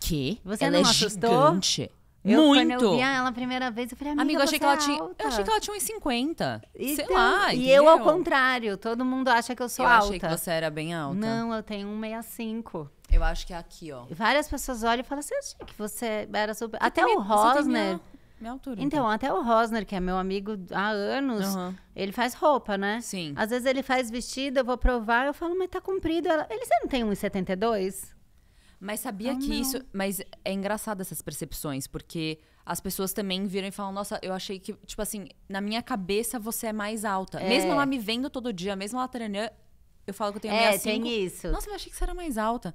Que? Você ela não é assustou? gigante. Eu, Muito. Quando eu vi
ela a primeira vez, eu falei, amiga, amiga eu achei que ela é tinha, Eu achei que ela tinha uns 50.
sei lá. E entendeu? eu, ao
contrário, todo mundo acha que eu sou eu alta. Eu achei que você era bem alta. Não, eu tenho 1,65. Eu acho que é aqui, ó. Várias pessoas olham e falam assim, achei que você era super... Você até tem, o Rosner... Minha, minha altura, então, então, até o Rosner, que é meu amigo há anos, uhum. ele faz roupa, né? Sim. Às vezes ele faz vestido, eu vou provar, eu falo, mas tá comprido. Ela, ele, você não tem 1,72? Mas sabia ah, que não. isso. Mas
é engraçado essas percepções, porque as pessoas também viram e falam: Nossa, eu achei que, tipo assim, na minha cabeça você é mais alta. É. Mesmo ela me vendo todo dia, mesmo ela treinando,
eu falo que eu tenho é, 65. É, tem isso. Nossa, eu achei que você era mais alta.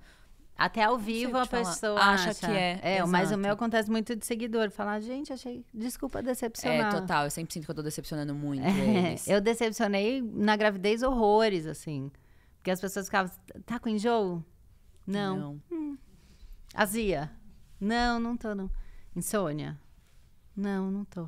Até ao vivo a pessoa acha, acha, que é. É, mas o meu acontece muito de seguidor. Falar, gente, achei. Desculpa é, decepcionar. É, total. Eu sempre sinto que eu tô decepcionando muito é. eles. Eu decepcionei na gravidez horrores, assim. Porque as pessoas ficavam, tá com enjoo? Não. não. Hum. Azia? Não, não tô, não. Insônia? Não, não tô.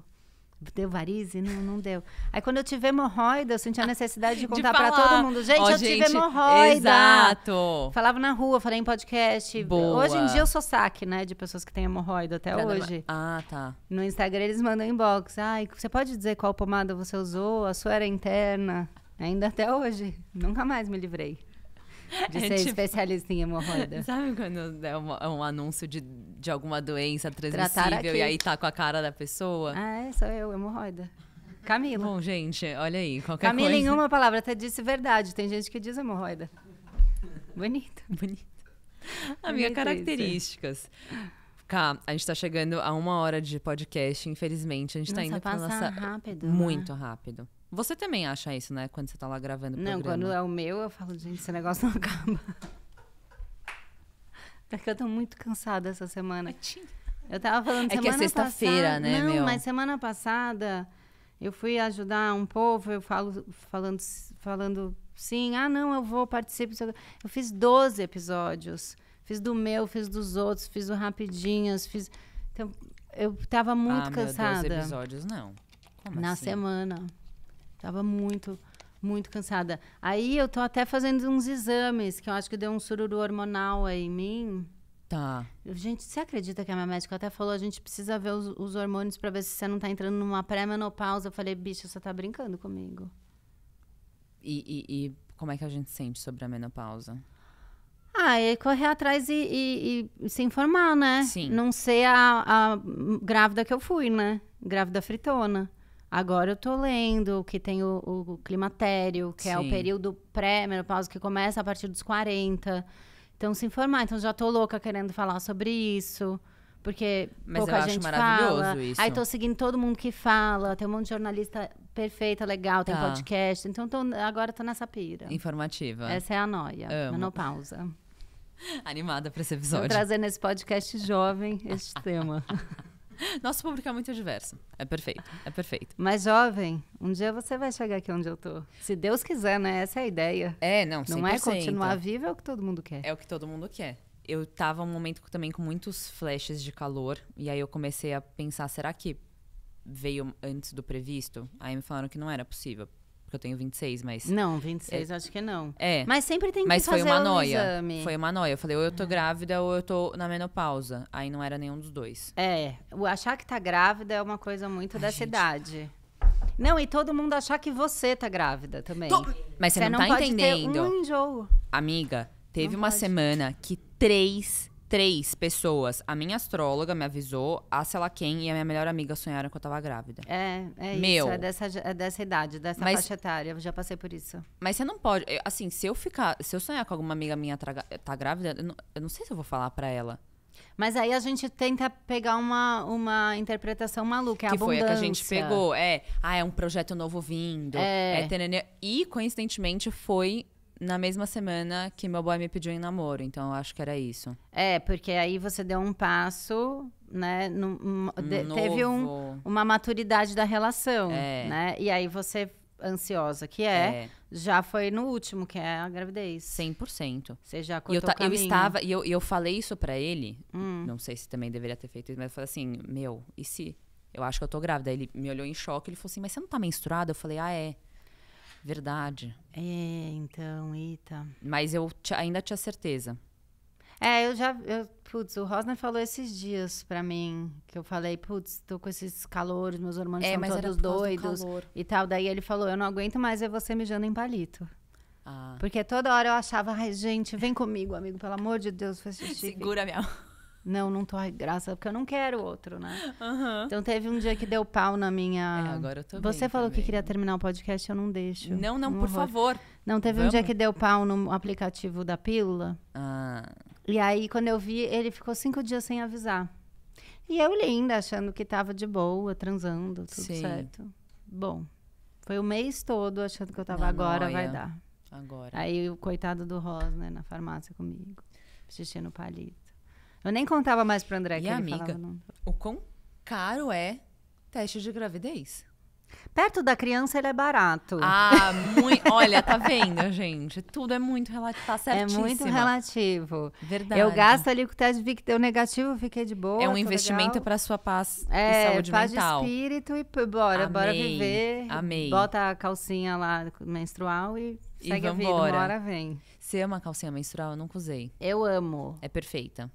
Deu varize? Não, não deu. Aí quando eu tive hemorroida, eu senti a ah, necessidade de contar para todo mundo. Gente, oh, eu gente, tive hemorroida. Exato. Falava na rua, falei em podcast. Boa. Hoje em dia eu sou saque, né? De pessoas que têm hemorroida até hoje. Ah, tá. No Instagram eles mandam inbox. Ai, você pode dizer qual pomada você usou? A sua era interna? Ainda até hoje. Nunca mais me livrei de [laughs] é ser tipo... especialista em hemorroida. [laughs]
Sabe quando é um, é um anúncio de, de alguma doença transmissível e aí tá com a cara da pessoa? Ah, é, sou eu, hemorroida. Camila. Bom, gente, olha aí, qualquer Camila, coisa... em uma
palavra, até disse verdade. Tem gente que diz hemorroida. Bonito. [laughs] Bonito. Amiga, Bonito características. Isso.
Cá, a gente tá chegando a uma hora de podcast, infelizmente. A gente tá nossa, tá indo pra nossa. Rápido, né? muito né? rápido. Você também acha isso, né? Quando você tá lá gravando o Não, programa. quando é
o meu, eu falo, gente, esse negócio não [laughs] acaba. Porque é eu tô muito cansada essa semana. Eu tava falando É que é sexta-feira, né, né, Não, meu? mas semana passada eu fui ajudar um povo, eu falo falando falando sim, ah, não, eu vou participar. Eu fiz 12 episódios. Fiz do meu, fiz dos outros, fiz o rapidinhas, fiz Então, eu tava muito ah, meu, 12 episódios, não. Como na assim? semana. Tava muito, muito cansada. Aí eu tô até fazendo uns exames, que eu acho que deu um sururu hormonal aí em mim. Tá. Gente, você acredita que a minha médica até falou, a gente precisa ver os, os hormônios para ver se você não tá entrando numa pré-menopausa. Eu falei, bicho, você tá brincando comigo.
E, e, e, como é que a gente sente sobre a menopausa?
Ah, é correr atrás e, e se informar, né? Sim. Não ser a, a grávida que eu fui, né? Grávida fritona. Agora eu tô lendo que tem o, o climatério, que Sim. é o período pré-menopausa que começa a partir dos 40. Então se informar, então já tô louca querendo falar sobre isso. Porque Mas pouca eu gente acho maravilhoso fala. isso. Aí tô seguindo todo mundo que fala, tem um monte de jornalista perfeita, legal, tem tá. podcast. Então tô, agora tô nessa pira. Informativa. Essa é a noia, menopausa. [laughs]
Animada para esse episódio. Tô trazendo
esse podcast jovem, este
tema. [laughs] [laughs] Nosso público é muito diverso. É perfeito, é perfeito.
Mas, jovem, um dia você vai chegar aqui onde eu tô. Se Deus quiser, né? Essa é a ideia. É, não, 100%. Não é continuar vivo, é o que todo mundo quer.
É o que todo mundo quer. Eu tava um momento também com muitos flashes de calor. E aí eu comecei a pensar, será que veio antes do previsto? Aí me falaram que não era possível porque eu tenho 26, mas. Não, 26 é, acho que não. É. Mas sempre tem que mas fazer foi noia. Exame. Foi uma noia. Eu falei, ou eu tô é. grávida ou eu tô na menopausa.
Aí não era nenhum dos dois. É. O achar que tá grávida é uma coisa muito Ai, dessa gente. idade. Não, e todo mundo achar que você tá grávida também. Tô... Mas você, você não, não tá entendendo. um enjoo.
Amiga, teve não uma pode. semana que três três pessoas. A minha astróloga me avisou, a sei lá quem, e a minha melhor amiga sonharam que eu tava grávida.
É, é Meu. isso. É dessa, é dessa idade, dessa mas, faixa etária. Eu já passei por isso. Mas você não pode. Eu, assim, se
eu ficar. Se eu sonhar com alguma amiga minha traga, tá grávida, eu não, eu não sei se eu vou falar pra ela.
Mas aí a gente tenta pegar uma, uma interpretação maluca, é que abundância. foi a que a gente pegou, é,
ah, é um projeto novo vindo, é, é
e coincidentemente foi
na mesma semana que meu boy me pediu em namoro, então eu acho que era isso. É,
porque aí você deu um passo, né? No, de, teve um, uma maturidade da relação, é. né? E aí você, ansiosa que é, é, já foi no último, que é a gravidez. 100%. Você já cortou eu, ta, eu estava, e eu, eu falei isso para ele, hum.
não sei se também deveria ter feito isso, mas eu falei assim, meu, e se... Eu acho que eu tô grávida. Ele me olhou em choque, ele falou assim, mas você não tá menstruada? Eu falei, ah, é. Verdade. É, então, Ita Mas eu ainda tinha certeza.
É, eu já. Eu, putz, o Rosner falou esses dias pra mim que eu falei, putz, tô com esses calores, meus hormônios é, são todos doidos do e tal. Daí ele falou, eu não aguento mais ver você mijando em palito. Ah. Porque toda hora eu achava, ai, gente, vem comigo, amigo, pelo amor de Deus, faz xixi. Segura minha mão. Não, não tô graça, porque eu não quero outro, né? Uhum. Então teve um dia que deu pau na minha. É, agora eu tô Você bem, falou também. que queria terminar o podcast, eu não deixo. Não, não, um por favor. Não, teve Vamos? um dia que deu pau no aplicativo da pílula. Ah. E aí, quando eu vi, ele ficou cinco dias sem avisar. E eu linda, achando que tava de boa, transando, tudo Sim. certo. Bom, foi o mês todo achando que eu tava na agora, noia. vai dar. Agora. Aí o coitado do Ros, né, na farmácia comigo, xixi no palito. Eu nem contava mais pro André e que ele amiga, falava. Não. O quão caro é teste de gravidez? Perto da criança ele é barato. Ah, [laughs] muito. Olha, tá vendo, gente? Tudo
é muito relativo. Tá certíssima. É muito
relativo. Verdade. Eu gasto ali com o teste, vi que deu negativo, fiquei de boa. É um investimento para sua paz é, e saúde paz mental. paz de espírito e bora, Amei. bora viver. Amei. Bota a calcinha lá menstrual e segue e vambora. a vida. Uma vem. Você
ama calcinha menstrual? Eu nunca usei. Eu amo. É perfeita.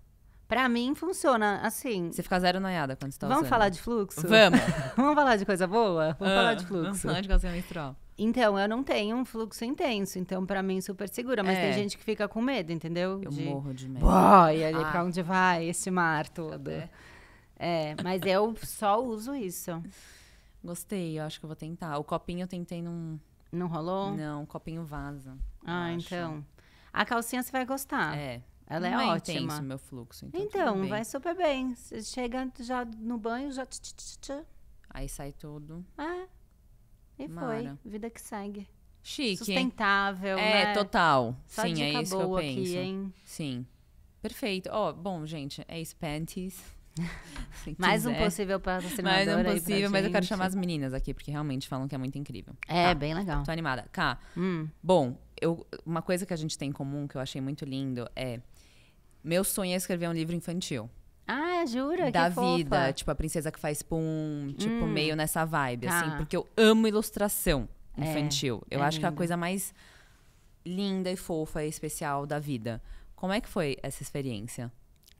Pra mim
funciona assim. Você fica zero noiada quando você tá Vamos usando. falar de fluxo? Vamos. [laughs] vamos falar de coisa boa? Vamos ah, falar de fluxo. Vamos falar de calcinha menstrual. Então, eu não tenho um fluxo intenso, então para mim super segura, mas é. tem gente que fica com medo, entendeu? Eu de... morro de medo. Boy, ali ah. pra onde vai esse mar todo. Cadê? É, mas eu só uso isso. Gostei,
eu acho que eu vou tentar. O copinho eu tentei num. Não rolou? Não, o copinho vaza. Ah, então.
A calcinha você vai gostar. É. Ela é não é, é ótima. Intenso meu fluxo. Então, então vai super bem. Você chega já no banho, já. Tch, tch, tch, Aí sai tudo. É. E Mara. foi. Vida que segue. Chique. Sustentável. É, né? total. Só Sim, é isso que eu penso. Aqui, hein?
Sim. Perfeito. Ó, oh, bom, gente, é isso, panties. [laughs] mais um possível patrocinador Mais um possível, mas eu quero chamar as meninas aqui, porque realmente falam que é muito incrível. É, tá. bem legal. Tô animada. Cá, hum. bom, eu, uma coisa que a gente tem em comum, que eu achei muito lindo, é meu sonho é escrever um livro infantil.
Ah, jura? Da vida, fofa. tipo
a princesa que faz pum, tipo hum. meio nessa vibe, assim, tá. porque eu amo ilustração é, infantil. É, eu é acho lindo. que é a coisa mais linda e
fofa e especial da vida. Como é que foi essa experiência?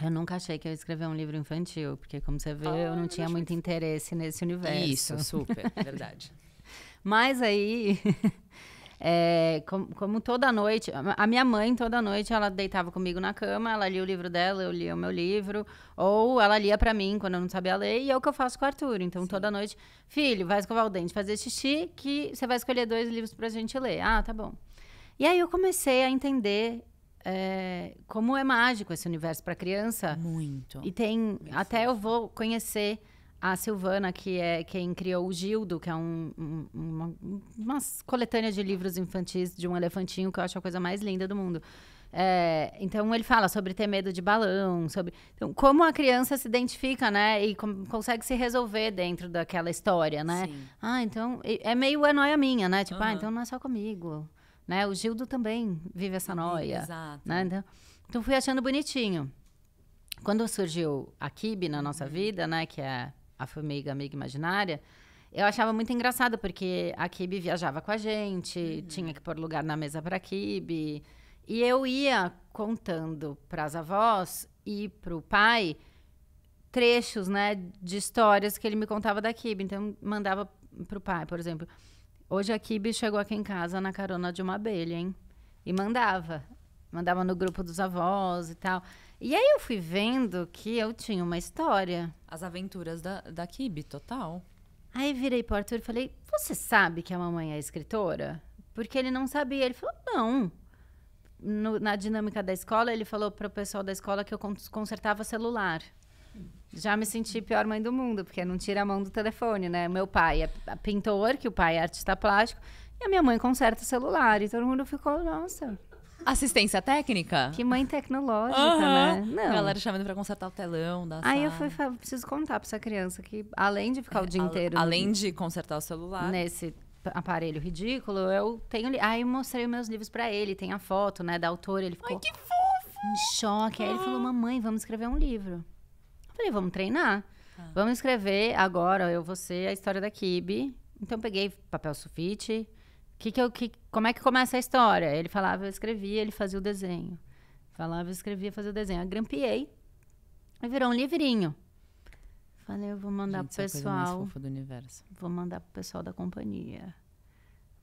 Eu nunca achei que eu ia escrever um livro infantil, porque como você vê, ah, eu não tinha muito que... interesse nesse universo. Isso, super, é verdade. [laughs] Mas aí [laughs] É, como, como, toda noite, a minha mãe toda noite ela deitava comigo na cama, ela lia o livro dela, eu lia o meu livro, ou ela lia para mim quando eu não sabia ler, e é o que eu faço com o Arthur. Então Sim. toda noite, filho, vai escovar o dente, fazer xixi, que você vai escolher dois livros pra gente ler. Ah, tá bom. E aí eu comecei a entender é, como é mágico esse universo para criança. Muito. E tem, até eu vou conhecer a Silvana, que é quem criou o Gildo, que é um, um, uma, uma coletânea de livros infantis de um elefantinho, que eu acho a coisa mais linda do mundo. É, então ele fala sobre ter medo de balão, sobre então, como a criança se identifica, né? E com, consegue se resolver dentro daquela história, né? Sim. Ah, então é meio é noia minha, né? Tipo, uhum. ah, então não é só comigo, né? O Gildo também vive essa noia, Exato. né? Então, então fui achando bonitinho. Quando surgiu a Kibe na nossa uhum. vida, né? Que é a Formiga Amiga Imaginária, eu achava muito engraçado, porque a Kibe viajava com a gente, uhum. tinha que pôr lugar na mesa para a Kibe. E eu ia contando para as avós e para o pai trechos, né, de histórias que ele me contava da Kibe. Então, mandava para o pai, por exemplo, hoje a Kibe chegou aqui em casa na carona de uma abelha, hein? E mandava. Mandava no grupo dos avós e tal. E aí eu fui vendo que eu tinha uma história. As aventuras da, da Kibe, total. Aí virei pro Arthur e falei: Você sabe que a mamãe é escritora? Porque ele não sabia. Ele falou: Não. No, na dinâmica da escola, ele falou para o pessoal da escola que eu consertava celular. Já me senti pior mãe do mundo, porque não tira a mão do telefone, né? Meu pai é pintor, que o pai é artista plástico, e a minha mãe conserta celular. E todo mundo ficou, nossa, Assistência técnica? Que mãe tecnológica, uhum. né? Não. A galera
chamando pra consertar o telão
da Aí eu fui, preciso contar pra essa criança que, além de ficar é, o dia inteiro... Além de consertar o celular. Nesse aparelho ridículo, eu tenho... Aí eu mostrei meus livros pra ele, tem a foto, né, da autora, ele ficou... Ai, que fofo! Em choque. Aí ele falou, ah. mamãe, vamos escrever um livro. Eu falei, vamos treinar. Tá. Vamos escrever agora, eu, você, a história da Kibe. Então, peguei papel sulfite, que que eu, que, como é que começa a história? Ele falava, eu escrevia, ele fazia o desenho. Falava, eu escrevia, fazia o desenho. Eu grampiei e virou um livrinho. Falei, eu vou mandar Gente, pro é pessoal. Vou mandar pro pessoal da companhia.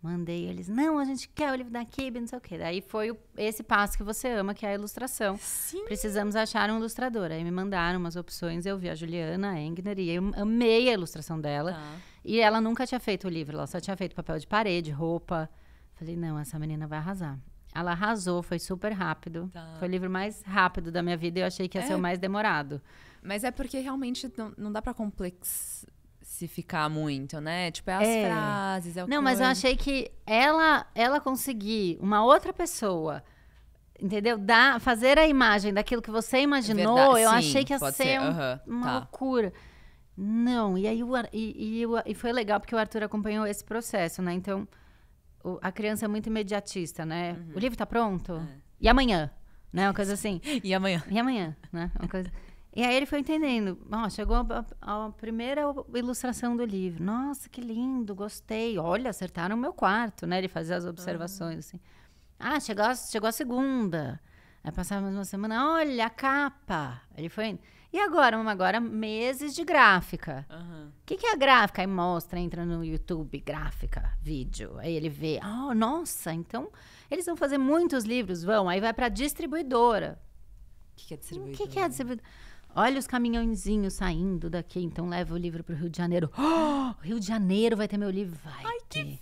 Mandei eles, não, a gente quer o livro da Kibbe, não sei o quê. Daí foi o, esse passo que você ama, que é a ilustração. Sim. Precisamos achar um ilustrador. Aí me mandaram umas opções, eu vi a Juliana Engner e eu amei a ilustração dela. Tá. E ela nunca tinha feito o livro, ela só tinha feito papel de parede, roupa. Falei, não, essa menina vai arrasar. Ela arrasou, foi super rápido. Tá. Foi o livro mais rápido da minha vida e eu achei que ia é. ser o mais demorado.
Mas é porque realmente não, não dá para complexificar muito, né? Tipo, é as é. frases, é o Não, mas eu achei
que ela, ela conseguir uma outra pessoa entendeu? Dá, fazer a imagem daquilo que você imaginou, é Verdade, eu sim, achei que ia ser, ser um, uhum, uma tá. loucura. Não, e aí o, e, e, e foi legal porque o Arthur acompanhou esse processo, né? Então, o, a criança é muito imediatista, né? Uhum. O livro tá pronto? É. E amanhã? Né? Uma coisa assim. [laughs] e amanhã? E amanhã, né? Uma coisa... e aí ele foi entendendo. Ó, chegou a, a, primeira ilustração do livro. Nossa, que lindo, gostei. Olha, acertaram o meu quarto, né? Ele fazia as observações, uhum. assim. Ah, chegou, chegou a segunda. Aí passava mais uma semana. Olha, a capa. Ele foi... E agora, vamos agora, meses de gráfica. O uhum. que, que é a gráfica? Aí mostra, entra no YouTube, gráfica, vídeo. Aí ele vê, oh, nossa, então eles vão fazer muitos livros, vão. Aí vai para distribuidora. O que, que é distribuidora? O que, que é distribuidora? Olha os caminhãozinhos saindo daqui, então leva o livro para o Rio de Janeiro. [gasps] Oh, Rio de Janeiro vai ter meu livro, vai. Ai, que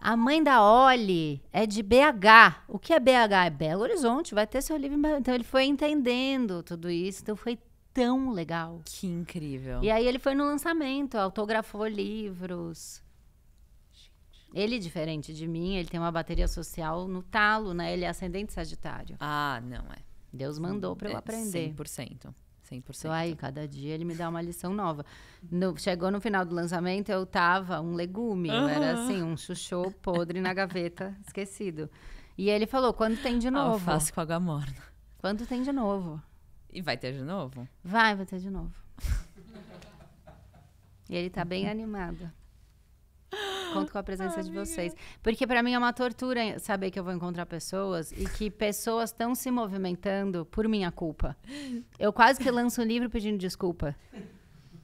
a mãe da Oli é de BH. O que é BH? É Belo Horizonte, vai ter seu livro. Então ele foi entendendo tudo isso. Então foi tão legal. Que incrível. E aí ele foi no lançamento, autografou livros. Ele, diferente de mim, ele tem uma bateria social no talo, né? Ele é ascendente sagitário. Ah, não, é. Deus mandou para eu é, aprender. 100%. 100%. Então, aí, cada dia ele me dá uma lição nova. No, chegou no final do lançamento, eu tava um legume. Uhum. Era assim, um chuchô podre na gaveta, [laughs] esquecido. E ele falou, quando tem de ah, novo? faço com água morna. Quando tem de novo? E vai ter de novo? Vai, vai ter de novo. e ele tá bem animado. Conto com a presença de vocês. Porque para mim é uma tortura saber que eu vou encontrar pessoas e que pessoas estão se movimentando por minha culpa. Eu quase que lanço um livro pedindo desculpa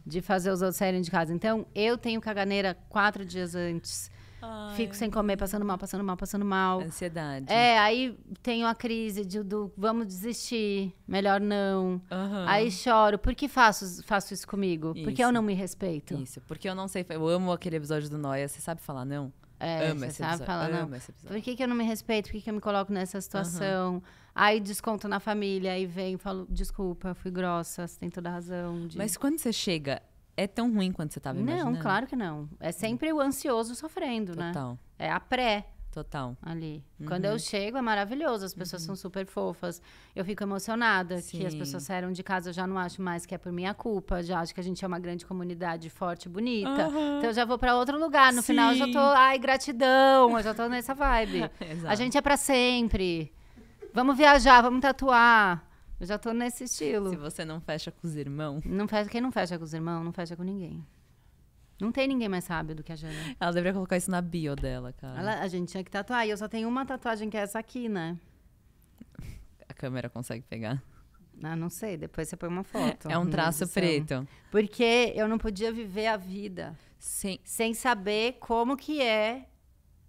de fazer os outros saírem de casa. Então, eu tenho caganeira quatro dias antes. Ai. Fico sem comer, passando mal, passando mal, passando mal. Ansiedade. É, aí tenho a crise de, do vamos desistir, melhor não. Uhum. Aí choro. Por que faço, faço isso comigo? Isso. Porque eu não me respeito. Isso, porque eu não sei. Eu amo aquele episódio do Noia.
Você sabe falar não? É, ama você sabe falar, não.
Por que, que, eu não me respeito? Por que, que eu me coloco nessa situação? Uhum. Aí desconto na família, aí vem e falo, desculpa, fui grossa, você tem toda a razão. De... Mas quando você chega é tão ruim quanto você estava imaginando. Não, claro que não. É sempre o ansioso sofrendo, Total. né? Total. É a pré. Total. Ali. Uhum. Quando eu chego, é maravilhoso. As pessoas uhum. são super fofas. Eu fico emocionada Sim. que as pessoas saíram de casa. Eu já não acho mais que é por minha culpa. Já acho que a gente é uma grande comunidade forte e bonita. Uhum. Então eu já vou para outro lugar. No Sim. final eu já tô. Ai, gratidão. Eu já tô nessa vibe. [laughs] a gente é para sempre. Vamos viajar, vamos tatuar. Eu já tô nesse estilo. Se você não fecha com os irmãos. Não fecha, quem não fecha com os irmãos, não fecha com ninguém. Não tem ninguém mais sábio do que a Jana.
Ela deveria colocar isso na bio dela, cara. Ela, a
gente tinha que tatuar. E eu só tenho uma tatuagem que é essa aqui, né?
A câmera consegue pegar.
Ah, não sei. Depois você põe uma foto. É um traço preto. Porque eu não podia viver a vida Sim. sem saber como que é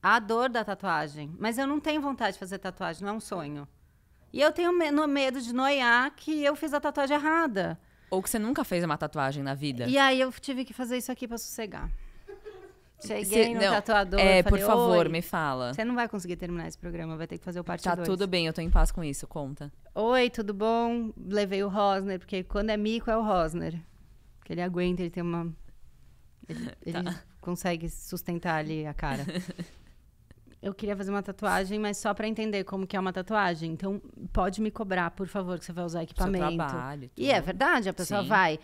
a dor da tatuagem. Mas eu não tenho vontade de fazer tatuagem, não é um sonho. E eu tenho medo de noiar que eu fiz a tatuagem errada. Ou que você nunca fez uma tatuagem na vida. E aí eu tive que fazer isso aqui para sossegar. Cheguei Cê, no não, tatuador. É, falei, por favor, me fala. Você não vai conseguir terminar esse programa, vai ter que fazer o parte Tá dois. tudo
bem, eu tô em paz com isso, conta.
Oi, tudo bom? Levei o Rosner, porque quando é mico é o Rosner. Porque ele aguenta, ele tem uma. Ele, [laughs] tá. ele consegue sustentar ali a cara. [laughs] eu queria fazer uma tatuagem, mas só para entender como que é uma tatuagem. Então, pode me cobrar, por favor, que você vai usar equipamento. Seu trabalho, tudo. E é verdade, a pessoa Sim. vai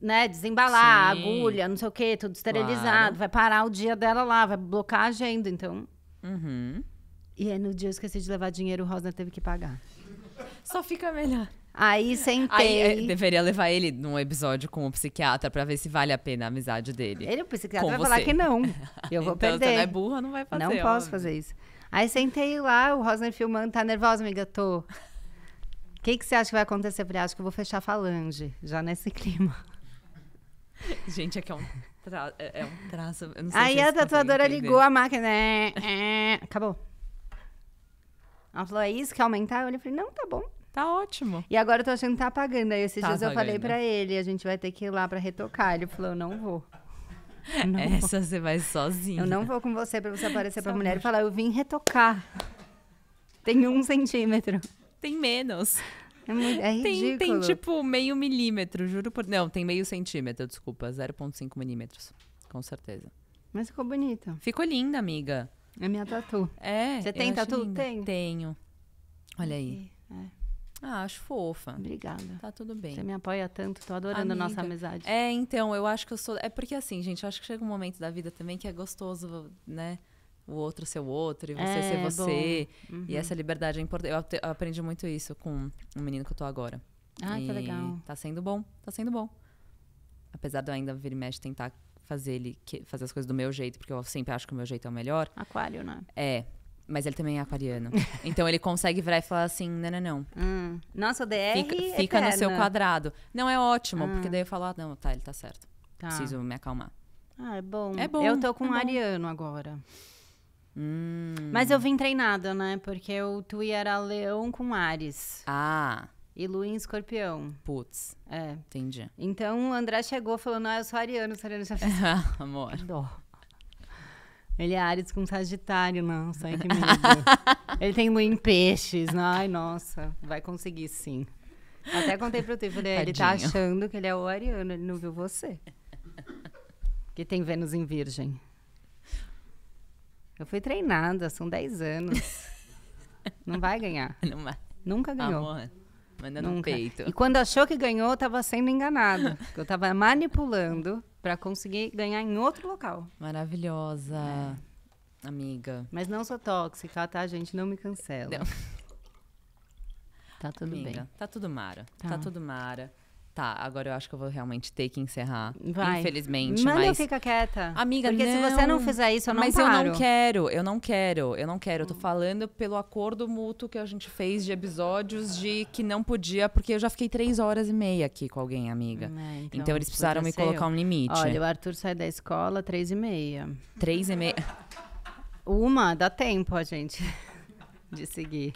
né, desembalar Sim. agulha, não sei o quê, tudo esterilizado, claro. vai parar o dia dela lá, vai blocar a agenda, então. Uhum. E aí, no dia eu esqueci de levar dinheiro, o Rosner teve que pagar. Só fica melhor. Aí é, sentei. Aí,
deveria levar ele num episódio com o psiquiatra pra ver se vale a pena a amizade dele. Ele, o psiquiatra, com vai você. falar que não. [laughs]
Eu vou então, perder. Você não é burra, não vai fazer. Não posso óbvio. fazer isso. Aí sentei lá, o Rosner filmando, tá nervosa, amiga? Tô. O que, que você acha que vai acontecer? Eu ah, acho que eu vou fechar a falange, já nesse [laughs] clima.
Gente, é que é um, tra... é, é um traço. Aí a tatuadora ligou a
máquina. É, é, acabou. Ela falou: é isso que aumentar? Eu falei: não, tá bom. Tá ótimo. E agora eu tô achando que tá apagando. Aí esses tá dias eu falei pra ele, a gente vai ter que ir lá pra retocar. Ele falou, não vou.
Não Essa vou. você vai sozinha. Eu não vou
com você pra você aparecer Só pra mulher e falar, eu vim retocar. Tem um centímetro. Tem menos. É, ridículo é tem, tem, tipo
meio milímetro, juro por. Não, tem meio centímetro, desculpa. 0,5 milímetros. Com certeza. Mas ficou bonita. Ficou linda, amiga. É minha tatu. É. Você tem tatu? Tenho. Tenho. Olha aí.
É. Ah, acho fofa. Obrigada. Tá tudo bem. Você me apoia tanto, tô
adorando Amiga. a nossa amizade. É, então, eu acho que eu sou. É porque assim, gente, eu acho que chega um momento da vida também que é gostoso, né? O outro ser o outro e você é, ser é você. Uhum. E essa liberdade é importante. Eu, eu aprendi muito isso com o menino que eu tô agora. Ah, que legal. Tá sendo bom, tá sendo bom. Apesar de eu ainda vir e mexe tentar fazer ele fazer as coisas do meu jeito, porque eu sempre acho que o meu jeito é o melhor. Aquário, né? É, mas ele também é aquariano. [laughs] então ele consegue virar e falar assim: não, não, não. Hum. Nossa, o DR. É fica, fica no seu quadrado. Não, é ótimo, hum. porque
daí eu falo: ah, não, tá, ele tá certo. Tá. Preciso me acalmar. Ah, é bom. É bom. Eu tô com é um ariano agora. Hum. Mas eu vim treinada, né? Porque o Tui era leão com Ares. Ah. E Lu em escorpião. Putz. É. Entendi. Então o André chegou falando: ah, eu sou ariano, sou ariano. Já [laughs] Amor. dó. Ele é Ares com Sagitário, não, sai que medo. [laughs] Ele tem lua em peixes. Ai, nossa, vai conseguir sim. Até contei pro Tiff, falei, ele tá achando que ele é o ariano, ele não viu você. Que tem Vênus em Virgem. Eu fui treinada, são 10 anos. [laughs] não vai ganhar. Não vai. Nunca ganhou. Amor. Manda no peito. E quando achou que ganhou, estava sendo enganado. eu estava manipulando para conseguir ganhar em outro local. Maravilhosa, é. amiga. Mas não sou tóxica, tá, gente? Não me cancela. Não. Tá tudo amiga, bem.
Tá tudo mara. Tá. tá tudo mara. Tá, agora eu acho que eu vou realmente ter que encerrar. Vai. Infelizmente. Manda mas... eu fica
quieta. Amiga, Porque não, se você não fizer isso, eu não Mas paro. eu não
quero, eu não quero, eu não quero. Eu tô falando pelo acordo mútuo que a gente fez de episódios de que não podia, porque eu já fiquei três horas e meia aqui com alguém, amiga.
É, então, então, eles precisaram me assim, colocar eu. um limite. Olha, o Arthur sai da escola três e meia. Três e meia. Uma, dá tempo, a gente, [laughs] de seguir.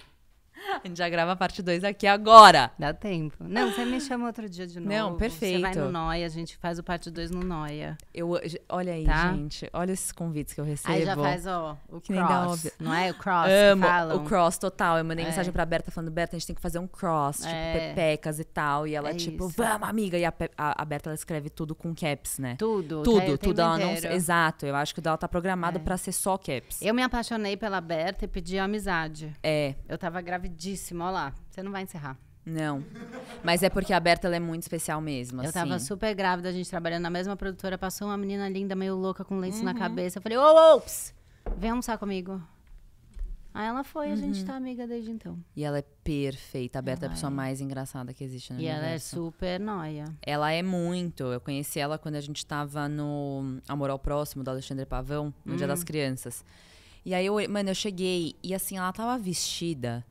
[laughs] A gente já grava a parte 2 aqui agora. Dá tempo. Não, você me chama outro dia de novo. Não, perfeito. Você vai no Noia, a gente faz o parte 2 no Noia. Eu, olha aí, tá?
gente. Olha esses convites que eu recebo. Aí já faz, ó, o que cross. Não é? O cross Amo o cross total. Eu mandei é. mensagem pra Berta falando, Berta, a gente tem que fazer um cross, tipo, é. pepecas e tal. E ela, é tipo, vamos, amiga. E a, a, a, Berta, ela escreve tudo com caps, né? Tudo. Tudo, é, tudo. Ela não, exato. Eu acho que o dela tá programado é. pra ser só caps. Eu
me apaixonei pela Berta e pedi amizade. É. Eu tava gravidinha Obrigadíssima. Olha lá, você não vai encerrar.
Não. Mas é porque a Berta é muito especial mesmo.
Eu assim. tava super grávida, a gente trabalhando na mesma produtora. Passou uma menina linda, meio louca, com lenço uhum. na cabeça. Eu falei, ô, ô, ops! Vem almoçar comigo. Aí ela foi, uhum. a gente uhum. tá amiga desde então.
E ela é perfeita. A Berta ela é a pessoa é. mais engraçada que existe no E ela é
super noia. Ela
é muito. Eu conheci ela quando a gente tava no Amor ao Próximo, do Alexandre Pavão, no uhum. Dia das hum. Crianças. E aí, eu, mano, eu cheguei e assim, ela tava vestida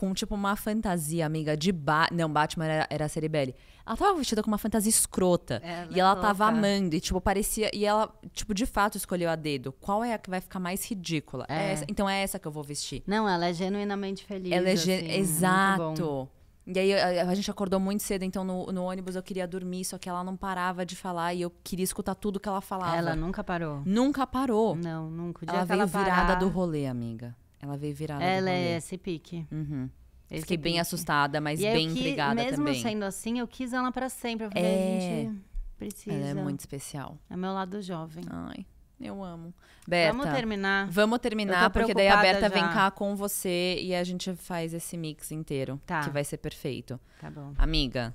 com tipo uma fantasia, amiga, de Batman. Não, Batman era, era a Ceribelli. Ela tava vestida com uma fantasia escrota. Ela e ela louca. tava amando. E, tipo, parecia. E ela, tipo, de fato escolheu a dedo. Qual é a que vai ficar mais ridícula? É. É então é essa que eu vou vestir. Não, ela é genuinamente feliz. Ela é assim. ge... assim, Exato. E aí a, a, gente acordou muito cedo, então no, no, ônibus eu queria dormir, só que ela não parava de falar e eu queria escutar tudo que ela falava. Ela nunca parou. Nunca parou. Não, nunca. O dia ela veio ela virada do rolê, amiga. Ela veio virada. Ela é esse pique. Uhum. Esse Fiquei bem assustada, mas e bem quis, intrigada mesmo também. Mesmo
sendo assim, eu quis ela pra sempre. Eu falei, é... gente, precisa. Ela é muito especial. É meu lado jovem. Ai. Eu amo. Berta, vamos terminar. Vamos terminar, porque daí a Berta já. vem cá
com você e a gente faz esse mix inteiro. Tá. Que vai ser perfeito. Tá bom. Amiga,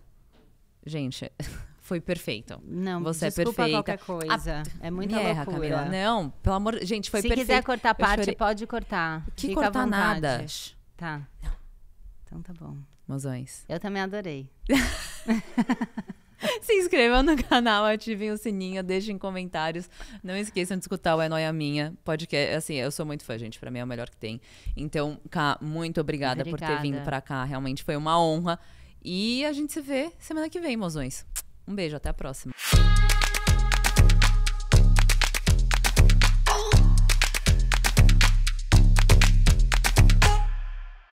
gente, [laughs]
foi perfeito. Não, você é perfeita. qualquer coisa. A... Ah, é muita Mierda, loucura. Camila. Não, pelo amor, gente, foi Se perfeito. Se quiser cortar parte, pode cortar. Que Fica cortar nada. Tá. Então tá bom. Mozões. Eu também adorei. [laughs] Se
inscrevam no canal, ativem o sininho, deixem comentários. Não esqueçam de escutar o É Noia Minha podcast. Assim, eu sou muito fã, gente. Pra mim é o melhor que tem. Então, Ká, muito obrigada, obrigada. por ter vindo pra cá. Realmente foi uma honra. E a gente se vê semana que vem, mozões. Um beijo, até a próxima.